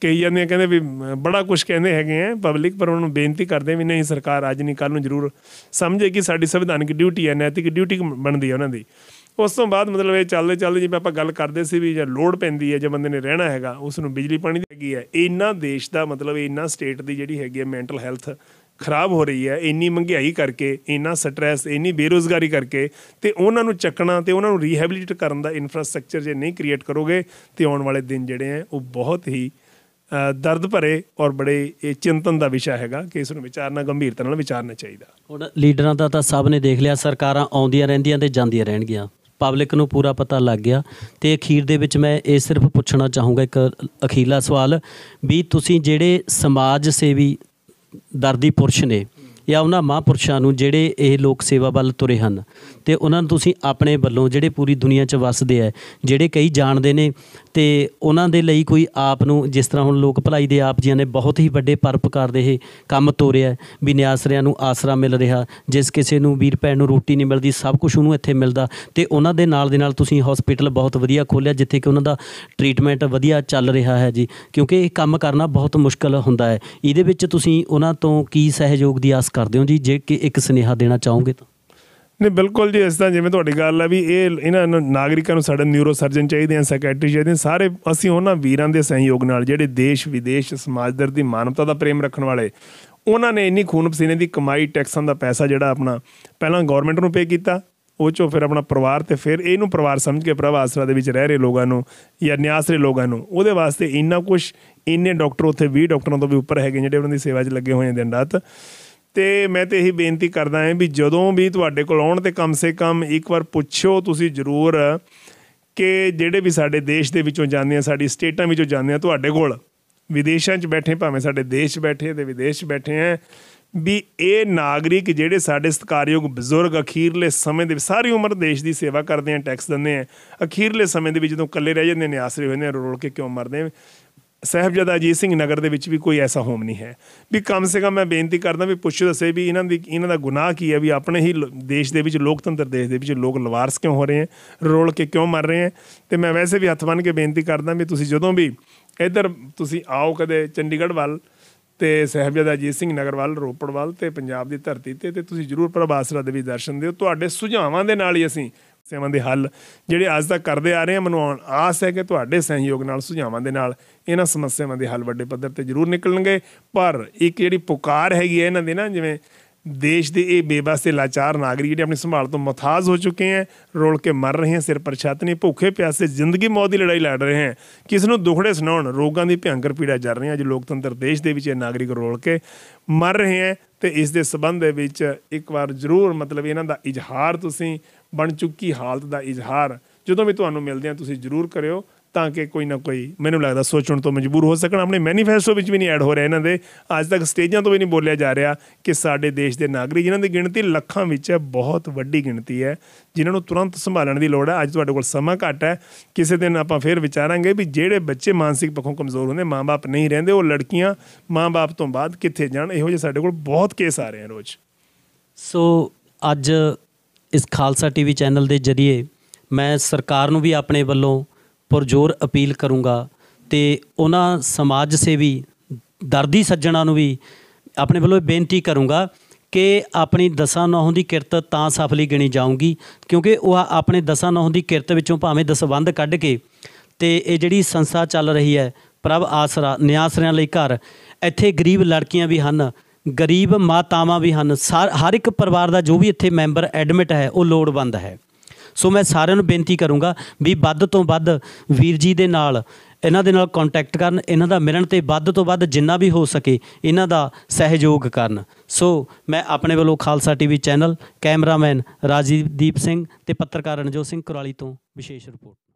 ਕਹੀ ਜਾਂਦੇ ਆ ਕਹਿੰਦੇ ਵੀ ਬੜਾ ਕੁਝ ਕਹਿੰਦੇ ਹੈਗੇ ਆ ਪਬਲਿਕ ਪਰ ਉਹਨਾਂ ਨੂੰ ਬੇਨਤੀ ਕਰਦੇ ਵੀ ਨਹੀਂ ਸਰਕਾਰ ਅੱਜ ਨਹੀਂ ਕੱਲ ਨੂੰ ਜ਼ਰੂਰ ਸਮਝੇ ਕਿ ਸਾਡੀ ਸੰਵਿਧਾਨਿਕ ਡਿਊਟੀ ਹੈ ਨੈਤਿਕ ਡਿਊਟੀ ਬਣਦੀ ਹੈ ਉਹਨਾਂ ਦੀ ਉਸ ਤੋਂ ਬਾਅਦ ਮਤਲਬ ਇਹ ਚੱਲਦੇ ਚੱਲਦੇ ਜਿਵੇਂ ਆਪਾਂ ਗੱਲ ਕਰਦੇ ਸੀ ਵੀ ਜੇ ਲੋਡ ਪੈਂਦੀ ਹੈ ਜੇ ਬੰਦੇ ਨੇ ਰਹਿਣਾ ਹੈਗਾ ਉਸ ਨੂੰ ਬਿਜਲੀ ਪਾਣੀ ਦੀ ਹੈਗੀ ਹੈ ਇੰਨਾ ਦੇਸ਼ ਦਾ ਮਤਲਬ ਇੰਨਾ ਸਟੇਟ ਦੀ ਜਿਹੜੀ ਹੈਗੀ ਹੈ ਮੈਂਟਲ ਹੈਲਥ ਖਰਾਬ ਹੋ ਰਹੀ ਹੈ ਇੰਨੀ ਮਹਿੰਗਾਈ ਕਰਕੇ ਇੰਨਾ ਸਟ੍ਰੈਸ ਇੰਨੀ ਬੇਰੋਜ਼ਗਾਰੀ ਕਰਕੇ ਤੇ ਉਹਨਾਂ ਨੂੰ ਚੱਕਣਾ ਤੇ ਉਹਨਾਂ ਨੂੰ ਰੀਹੈਬਿਲਿਟ ਕਰਨ ਦਾ ਇਨਫਰਾਸਟ੍ਰਕਚਰ ਜੇ ਨਹੀਂ ਕ੍ਰੀਏਟ ਕਰੋਗੇ ਤੇ ਆਉਣ ਵਾਲੇ ਦਿਨ ਜਿਹੜੇ ਆ ਉਹ ਬਹੁਤ ਹੀ ਦਰਦ ਭਰੇ ਔਰ ਬੜੇ ਇਹ ਚਿੰਤਨ ਦਾ ਵਿਸ਼ਾ ਹੈਗਾ ਕਿ ਇਸ ਨੂੰ ਵਿਚਾਰਨਾ ਗੰਭੀਰਤਾ ਨਾਲ ਵਿਚਾਰਨਾ ਚਾਹੀਦਾ ਹੁਣ ਲੀਡਰਾਂ ਦਾ ਤਾਂ ਸਭ ਨੇ ਦੇਖ ਲਿਆ ਸਰਕਾਰਾਂ ਆਉਂਦੀਆਂ ਰਹਿੰਦੀਆਂ ਤੇ ਜਾਂਦੀਆਂ ਰਹਿਣਗੀਆਂ ਪਬਲਿਕ ਨੂੰ ਪੂਰਾ ਪਤਾ ਲੱਗ ਗਿਆ ਤੇ ਅਖੀਰ ਦੇ ਵਿੱਚ ਮੈਂ ਇਹ ਸਿਰਫ ਪੁੱਛਣਾ ਚਾਹੂੰਗਾ ਇੱਕ ਅਖੀਲਾ ਸਵਾਲ ਵੀ ਤੁਸੀਂ ਜਿਹੜੇ ਸਮਾਜ ਸੇਵੀ ਦਰਦੀ ਪੁਰਸ਼ ਨੇ ਜਾਂ ਉਹਨਾਂ ਮਹਾਂਪੁਰਸ਼ਾਂ ਨੂੰ ਜਿਹੜੇ ਇਹ ਲੋਕ ਸੇਵਾ ਵੱਲ ਤੁਰੇ ਹਨ ਤੇ ਉਹਨਾਂ ਨੂੰ ਤੁਸੀਂ ਆਪਣੇ ਵੱਲੋਂ ਜਿਹੜੇ ਪੂਰੀ ਦੁਨੀਆ 'ਚ ਵੱਸਦੇ ਆ ਜਿਹੜੇ ਕਈ ਜਾਣਦੇ ਨੇ ਤੇ ਉਹਨਾਂ ਦੇ ਲਈ ਕੋਈ ਆਪ ਨੂੰ ਜਿਸ ਤਰ੍ਹਾਂ ਹੁਣ ਲੋਕ ਭਲਾਈ ਦੇ ਆਪ ਜੀਆਂ ਨੇ ਬਹੁਤ ਹੀ ਵੱਡੇ ਪਰਪਕਾਰ ਦੇ ਇਹ ਕੰਮ ਤੋਰਿਆ ਵੀ ਨਿਆਸਰਿਆਂ ਨੂੰ ਆਸਰਾ ਮਿਲ ਰਿਹਾ ਜਿਸ ਕਿਸੇ ਨੂੰ ਵੀਰ ਭੈਣ ਨੂੰ ਰੋਟੀ ਨਹੀਂ ਮਿਲਦੀ ਸਭ ਕੁਝ ਉਹਨੂੰ ਇੱਥੇ ਮਿਲਦਾ ਤੇ ਉਹਨਾਂ ਦੇ ਨਾਲ ਦੇ ਨਾਲ ਤੁਸੀਂ ਹਸਪੀਟਲ ਬਹੁਤ ਵਧੀਆ ਖੋਲਿਆ ਜਿੱਥੇ ਕਿ ਉਹਨਾਂ ਦਾ ਟ੍ਰੀਟਮੈਂਟ ਵਧੀਆ ਚੱਲ ਰਿਹਾ ਹੈ ਜੀ ਕਿਉਂਕਿ ਇਹ ਕੰਮ ਕਰਨਾ ਬਹੁਤ ਮੁਸ਼ਕਲ ਹੁੰਦਾ ਹੈ ਇਹਦੇ ਵਿੱਚ ਤੁਸੀਂ ਉਹਨਾਂ ਤੋਂ ਕੀ ਸਹਿਯੋਗ ਦੀ ਆਸ ਕਰਦੇ ਹੋ ਜੀ ਜੇ ਕਿ ਇੱਕ ਸਨੇਹਾ ਦੇਣਾ ਚਾਹੋਗੇ ਤਾਂ ਨੇ ਬਿਲਕੁਲ ਜੀ ਇਸ ਤਰ੍ਹਾਂ ਜਿਵੇਂ ਤੁਹਾਡੀ ਗੱਲ ਹੈ ਵੀ ਇਹ ਇਹਨਾਂ ਨਾਗਰਿਕਾਂ ਨੂੰ ਸਾਡੇ ਨਿਊਰੋ ਸਰਜਨ ਚਾਹੀਦੇ ਆ ਸੈਕਟਰੀ ਚਾਹੀਦੇ ਸਾਰੇ ਅਸੀਂ ਉਹਨਾਂ ਵੀਰਾਂ ਦੇ ਸਹਿਯੋਗ ਨਾਲ ਜਿਹੜੇ ਦੇਸ਼ ਵਿਦੇਸ਼ ਸਮਾਜ ਦਰ ਦੀ ਮਾਨਵਤਾ ਦਾ ਪ੍ਰੇਮ ਰੱਖਣ ਵਾਲੇ ਉਹਨਾਂ ਨੇ ਇੰਨੀ ਖੂਨ ਪਸੀਨੇ ਦੀ ਕਮਾਈ ਟੈਕਸਾਂ ਦਾ ਪੈਸਾ ਜਿਹੜਾ ਆਪਣਾ ਪਹਿਲਾਂ ਗਵਰਨਮੈਂਟ ਨੂੰ ਪੇ ਕੀਤਾ ਉਹ ਚੋਂ ਫਿਰ ਆਪਣਾ ਪਰਿਵਾਰ ਤੇ ਫਿਰ ਇਹਨੂੰ ਪਰਿਵਾਰ ਸਮਝ ਕੇ ਪ੍ਰਭ ਆਸਰਾ ਦੇ ਵਿੱਚ ਰਹਿ ਰਹੇ ਲੋਕਾਂ ਨੂੰ ਜਾਂ ਨਿਆਸਰੇ ਲੋਕਾਂ ਨੂੰ ਉਹਦੇ ਵਾਸਤੇ ਇੰਨਾ ਕੁਝ ਇੰਨੇ ਡਾਕਟਰ ਉੱਥੇ 20 ਡਾਕਟਰਾਂ ਤੋਂ ਵੀ ਉੱਪਰ ਹੈਗੇ ਜਿਹੜੇ ਉਹਨਾਂ ਦੀ ਸੇਵਾ 'ਚ ਲੱਗੇ ਹੋਏ ਨੇ ਦਿਨ ਰਾਤ ਤੇ ਮੈਂ ਤੇ ਇਹੀ ਬੇਨਤੀ ਕਰਦਾ ਹਾਂ ਵੀ ਜਦੋਂ ਵੀ ਤੁਹਾਡੇ ਕੋਲ ਆਉਣ ਤੇ ਕਮ ਸੇ ਕਮ ਇੱਕ ਵਾਰ ਪੁੱਛੋ ਤੁਸੀਂ ਜ਼ਰੂਰ ਕਿ ਜਿਹੜੇ ਵੀ ਸਾਡੇ ਦੇਸ਼ ਦੇ ਵਿੱਚੋਂ ਜਾਂਦੇ ਆ ਸਾਡੀ ਸਟੇਟਾਂ ਵਿੱਚੋਂ ਜਾਂਦੇ ਆ ਤੁਹਾਡੇ ਕੋਲ ਵਿਦੇਸ਼ਾਂ 'ਚ ਬੈਠੇ ਭਾਵੇਂ ਸਾਡੇ ਦੇਸ਼ ਬੈਠੇ ਤੇ ਵਿਦੇਸ਼ ਬੈਠੇ ਆ ਵੀ ਇਹ ਨਾਗਰਿਕ ਜਿਹੜੇ ਸਾਡੇ ਸਤਕਾਰਯੋਗ ਬਜ਼ੁਰਗ ਅਖੀਰਲੇ ਸਮੇਂ ਦੇ ਸਾਰੀ ਉਮਰ ਦੇਸ਼ ਦੀ ਸੇਵਾ ਕਰਦੇ ਆ ਟੈਕਸ ਦਿੰਦੇ ਆ ਅਖੀਰਲੇ ਸਮੇਂ ਦੇ ਵਿੱਚ ਜਦੋਂ ਇਕੱਲੇ ਰਹਿ ਜਾਂਦੇ ਨੇ ਆਸਰੇ ਹੋਏ ਨੇ ਰੋਲ ਕੇ ਕਿਉਂ ਮਰਦੇ ਆ ਸਹਿਬਜ਼ਾਦਾ ਜੀ ਸਿੰਘ ਨਗਰ ਦੇ ਵਿੱਚ ਵੀ ਕੋਈ ਐਸਾ ਹੋਮ ਨਹੀਂ ਹੈ ਵੀ ਕਮ ਸੇ ਕਮ ਮੈਂ ਬੇਨਤੀ ਕਰਦਾ ਵੀ ਪੁੱਛ ਦੱਸੇ ਵੀ ਇਹਨਾਂ ਦੀ ਇਹਨਾਂ ਦਾ ਗੁਨਾਹ ਕੀ ਹੈ ਵੀ ਆਪਣੇ ਹੀ ਦੇਸ਼ ਦੇ ਵਿੱਚ ਲੋਕਤੰਤਰ ਦੇਸ਼ ਦੇ ਵਿੱਚ ਲੋਕ ਲਵਾਰਸ ਕਿਉਂ ਹੋ ਰਹੇ ਹੈ ਰੋਲ ਕੇ ਕਿਉਂ ਮਰ ਰਹੇ ਹੈ ਤੇ ਮੈਂ ਵੈਸੇ ਵੀ ਹੱਥ ਬੰਨ ਕੇ ਬੇਨਤੀ ਕਰਦਾ ਵੀ ਤੁਸੀਂ ਜਦੋਂ ਵੀ ਇੱਧਰ ਤੁਸੀਂ ਆਓ ਕਦੇ ਚੰਡੀਗੜ੍ਹ ਵੱਲ ਤੇ ਸਹਿਬਜ਼ਾਦਾ ਜੀ ਸਿੰਘ ਨਗਰ ਵੱਲ ਰੋਪੜ ਵੱਲ ਤੇ ਪੰਜਾਬ ਦੀ ਧਰਤੀ ਤੇ ਤੇ ਤੁਸੀਂ ਜ਼ਰੂਰ ਪ੍ਰਭਾਸਰਾ ਦੇ ਵੀ ਦਰਸ਼ਨ ਦਿਓ ਤੁਹਾਡੇ ਸੁਝਾਵਾਂ ਦੇ ਨਾਲ ਹੀ ਅਸੀਂ ਸਮੱਸਿਆਵਾਂ ਦੇ ਹੱਲ ਜਿਹੜੇ ਅੱਜ ਤੱਕ ਕਰਦੇ ਆ ਰਹੇ ਆ ਮੈਨੂੰ ਆਸ ਹੈ ਕਿ ਤੁਹਾਡੇ ਸਹਿਯੋਗ ਨਾਲ ਸੁਝਾਵਾਂ ਦੇ ਨਾਲ ਇਹਨਾਂ ਸਮੱਸਿਆਵਾਂ ਦੇ ਹੱਲ ਵੱਡੇ ਪੱਧਰ ਤੇ ਜ਼ਰੂਰ ਨਿਕਲਣਗੇ ਪਰ ਇੱਕ ਜਿਹੜੀ ਪੁਕਾਰ ਹੈਗੀ ਹੈ ਇਹਨਾਂ ਦੇ ਨਾ ਜਿਵੇਂ ਦੇਸ਼ ਦੇ ਇਹ ਬੇਬਸ ਤੇ ਲਾਚਾਰ ਨਾਗਰਿਕ ਜਿਹੜੇ ਆਪਣੀ ਸੰਭਾਲ ਤੋਂ ਮਥਾਜ ਹੋ ਚੁੱਕੇ ਹਨ ਰੋਲ ਕੇ ਮਰ ਰਹੇ ਹਨ ਸਿਰ ਪਰ ਛੱਤ ਨਹੀਂ ਭੁੱਖੇ ਪਿਆਸੇ ਜ਼ਿੰਦਗੀ ਮੌਤ ਦੀ ਲੜਾਈ ਲੜ ਰਹੇ ਹਨ ਕਿਸ ਨੂੰ ਦੁਖੜੇ ਸੁਣਾਉਣ ਰੋਗਾਂ ਦੀ ਭਿਆੰਕਰ ਪੀੜਾ ਜਰ ਰਹੇ ਹੈ ਅੱਜ ਲੋਕਤੰਤਰ ਦੇਸ਼ ਦੇ ਵਿੱਚ ਇਹ ਨਾਗਰਿਕ ਰੋਲ ਕੇ ਮਰ ਰਹੇ ਹਨ ਤੇ ਇਸ ਦੇ ਸਬੰਧ ਦੇ ਵਿੱਚ ਇੱਕ ਵਾਰ ਜ਼ਰੂਰ ਮਤਲਬ ਇਹਨਾਂ ਦਾ ਇਜ਼ਹਾਰ ਤੁਸੀਂ ਬਣ ਚੁੱਕੀ ਹਾਲਤ ਦਾ ਇਜ਼ਹਾਰ ਜਦੋਂ ਵੀ ਤੁਹਾਨੂੰ ਮਿਲਦੇ ਆ ਤੁਸੀਂ ਜ਼ਰੂਰ ਕਰਿਓ ਤਾਂ ਕਿ ਕੋਈ ਨਾ ਕੋਈ ਮੈਨੂੰ ਲੱਗਦਾ ਸੋਚਣ ਤੋਂ ਮਜਬੂਰ ਹੋ ਸਕਣ ਆਪਣੇ ਮੈਨੀਫੈਸਟੋ ਵਿੱਚ ਵੀ ਨਹੀਂ ਐਡ ਹੋ ਰਿਹਾ ਇਹਨਾਂ ਦੇ ਅੱਜ ਤੱਕ ਸਟੇਜਾਂ ਤੋਂ ਵੀ ਨਹੀਂ ਬੋਲਿਆ ਜਾ ਰਿਹਾ ਕਿ ਸਾਡੇ ਦੇਸ਼ ਦੇ ਨਾਗਰਿਕ ਜਿਨ੍ਹਾਂ ਦੀ ਗਿਣਤੀ ਲੱਖਾਂ ਵਿੱਚ ਹੈ ਬਹੁਤ ਵੱਡੀ ਗਿਣਤੀ ਹੈ ਜਿਨ੍ਹਾਂ ਨੂੰ ਤੁਰੰਤ ਸੰਭਾਲਣ ਦੀ ਲੋੜ ਹੈ ਅੱਜ ਤੁਹਾਡੇ ਕੋਲ ਸਮਾਂ ਘੱਟ ਹੈ ਕਿਸੇ ਦਿਨ ਆਪਾਂ ਫੇਰ ਵਿਚਾਰਾਂਗੇ ਵੀ ਜਿਹੜੇ ਬੱਚੇ ਮਾਨਸਿਕ ਪੱਖੋਂ ਕਮਜ਼ੋਰ ਹੁੰਦੇ ਮਾਂ-ਬਾਪ ਨਹੀਂ ਰਹਿੰਦੇ ਉਹ ਲੜਕੀਆਂ ਮਾਂ-ਬਾਪ ਤੋਂ ਬਾਅਦ ਕਿੱਥੇ ਜਾਣ ਇਹੋ ਜਿਹੇ ਸਾਡੇ ਕੋਲ ਬਹੁਤ ਕੇਸ ਆ ਰਹੇ ਹਨ ਰੋਜ਼ ਸੋ ਅੱਜ ਇਸ ਖਾਲਸਾ ਟੀਵੀ ਚੈਨਲ ਦੇ ਜਰੀਏ ਮੈਂ ਸਰਕਾਰ ਨੂੰ ਵੀ ਆਪਣੇ ਵੱਲੋਂ ਪੁਰਜ਼ੋਰ ਅਪੀਲ ਕਰੂੰਗਾ ਤੇ ਉਹਨਾਂ ਸਮਾਜ ਸੇਵੀ ਦਰਦੀ ਸੱਜਣਾ ਨੂੰ ਵੀ ਆਪਣੇ ਵੱਲੋਂ ਬੇਨਤੀ ਕਰੂੰਗਾ ਕਿ ਆਪਣੀ ਦਸਾਂ ਨੌਹਾਂ ਦੀ ਕਿਰਤ ਤਾਂ ਸਫਲੀ ਗਿਣੀ ਜਾਊਗੀ ਕਿਉਂਕਿ ਉਹ ਆਪਣੇ ਦਸਾਂ ਨੌਹਾਂ ਦੀ ਕਿਰਤ ਵਿੱਚੋਂ ਭਾਵੇਂ ਦਸਵੰਧ ਕੱਢ ਕੇ ਤੇ ਇਹ ਜਿਹੜੀ ਸੰਸਾ ਚੱਲ ਰਹੀ ਹੈ ਪ੍ਰਭ ਆਸਰਾ ਨਿਆਸਰਿਆਂ ਲਈ ਘਰ ਇੱਥੇ ਗਰੀਬ ਲੜਕੀਆਂ ਵੀ ਹਨ ਗਰੀਬ ਮਾਤਾਵਾਂ ਵੀ ਹਨ ਹਰ ਇੱਕ ਪਰਿਵਾਰ ਦਾ ਜੋ ਵੀ ਇੱਥੇ ਮੈਂਬਰ ਐਡਮਿਟ ਹੈ ਉਹ ਲੋੜਵੰਦ ਹੈ ਸੋ ਮੈਂ ਸਾਰਿਆਂ ਨੂੰ ਬੇਨਤੀ ਕਰੂੰਗਾ ਵੀ ਵੱਧ ਤੋਂ ਵੱਧ ਵੀਰ ਜੀ ਦੇ ਨਾਲ ਇਹਨਾਂ ਦੇ ਨਾਲ ਕੰਟੈਕਟ ਕਰਨ ਇਹਨਾਂ ਦਾ ਮਿਲਣ ਤੇ ਵੱਧ ਤੋਂ ਵੱਧ ਜਿੰਨਾ ਵੀ ਹੋ ਸਕੇ ਇਹਨਾਂ ਦਾ ਸਹਿਯੋਗ ਕਰਨ ਸੋ ਮੈਂ ਆਪਣੇ ਵੱਲੋਂ Khalsa TV channel cameraman Rajdeep Singh ਤੇ ਪੱਤਰਕਾਰ ਰਣਜੋਤ ਸਿੰਘ ਕੁਰਾਲੀ ਤੋਂ ਵਿਸ਼ੇਸ਼ ਰਿਪੋਰਟ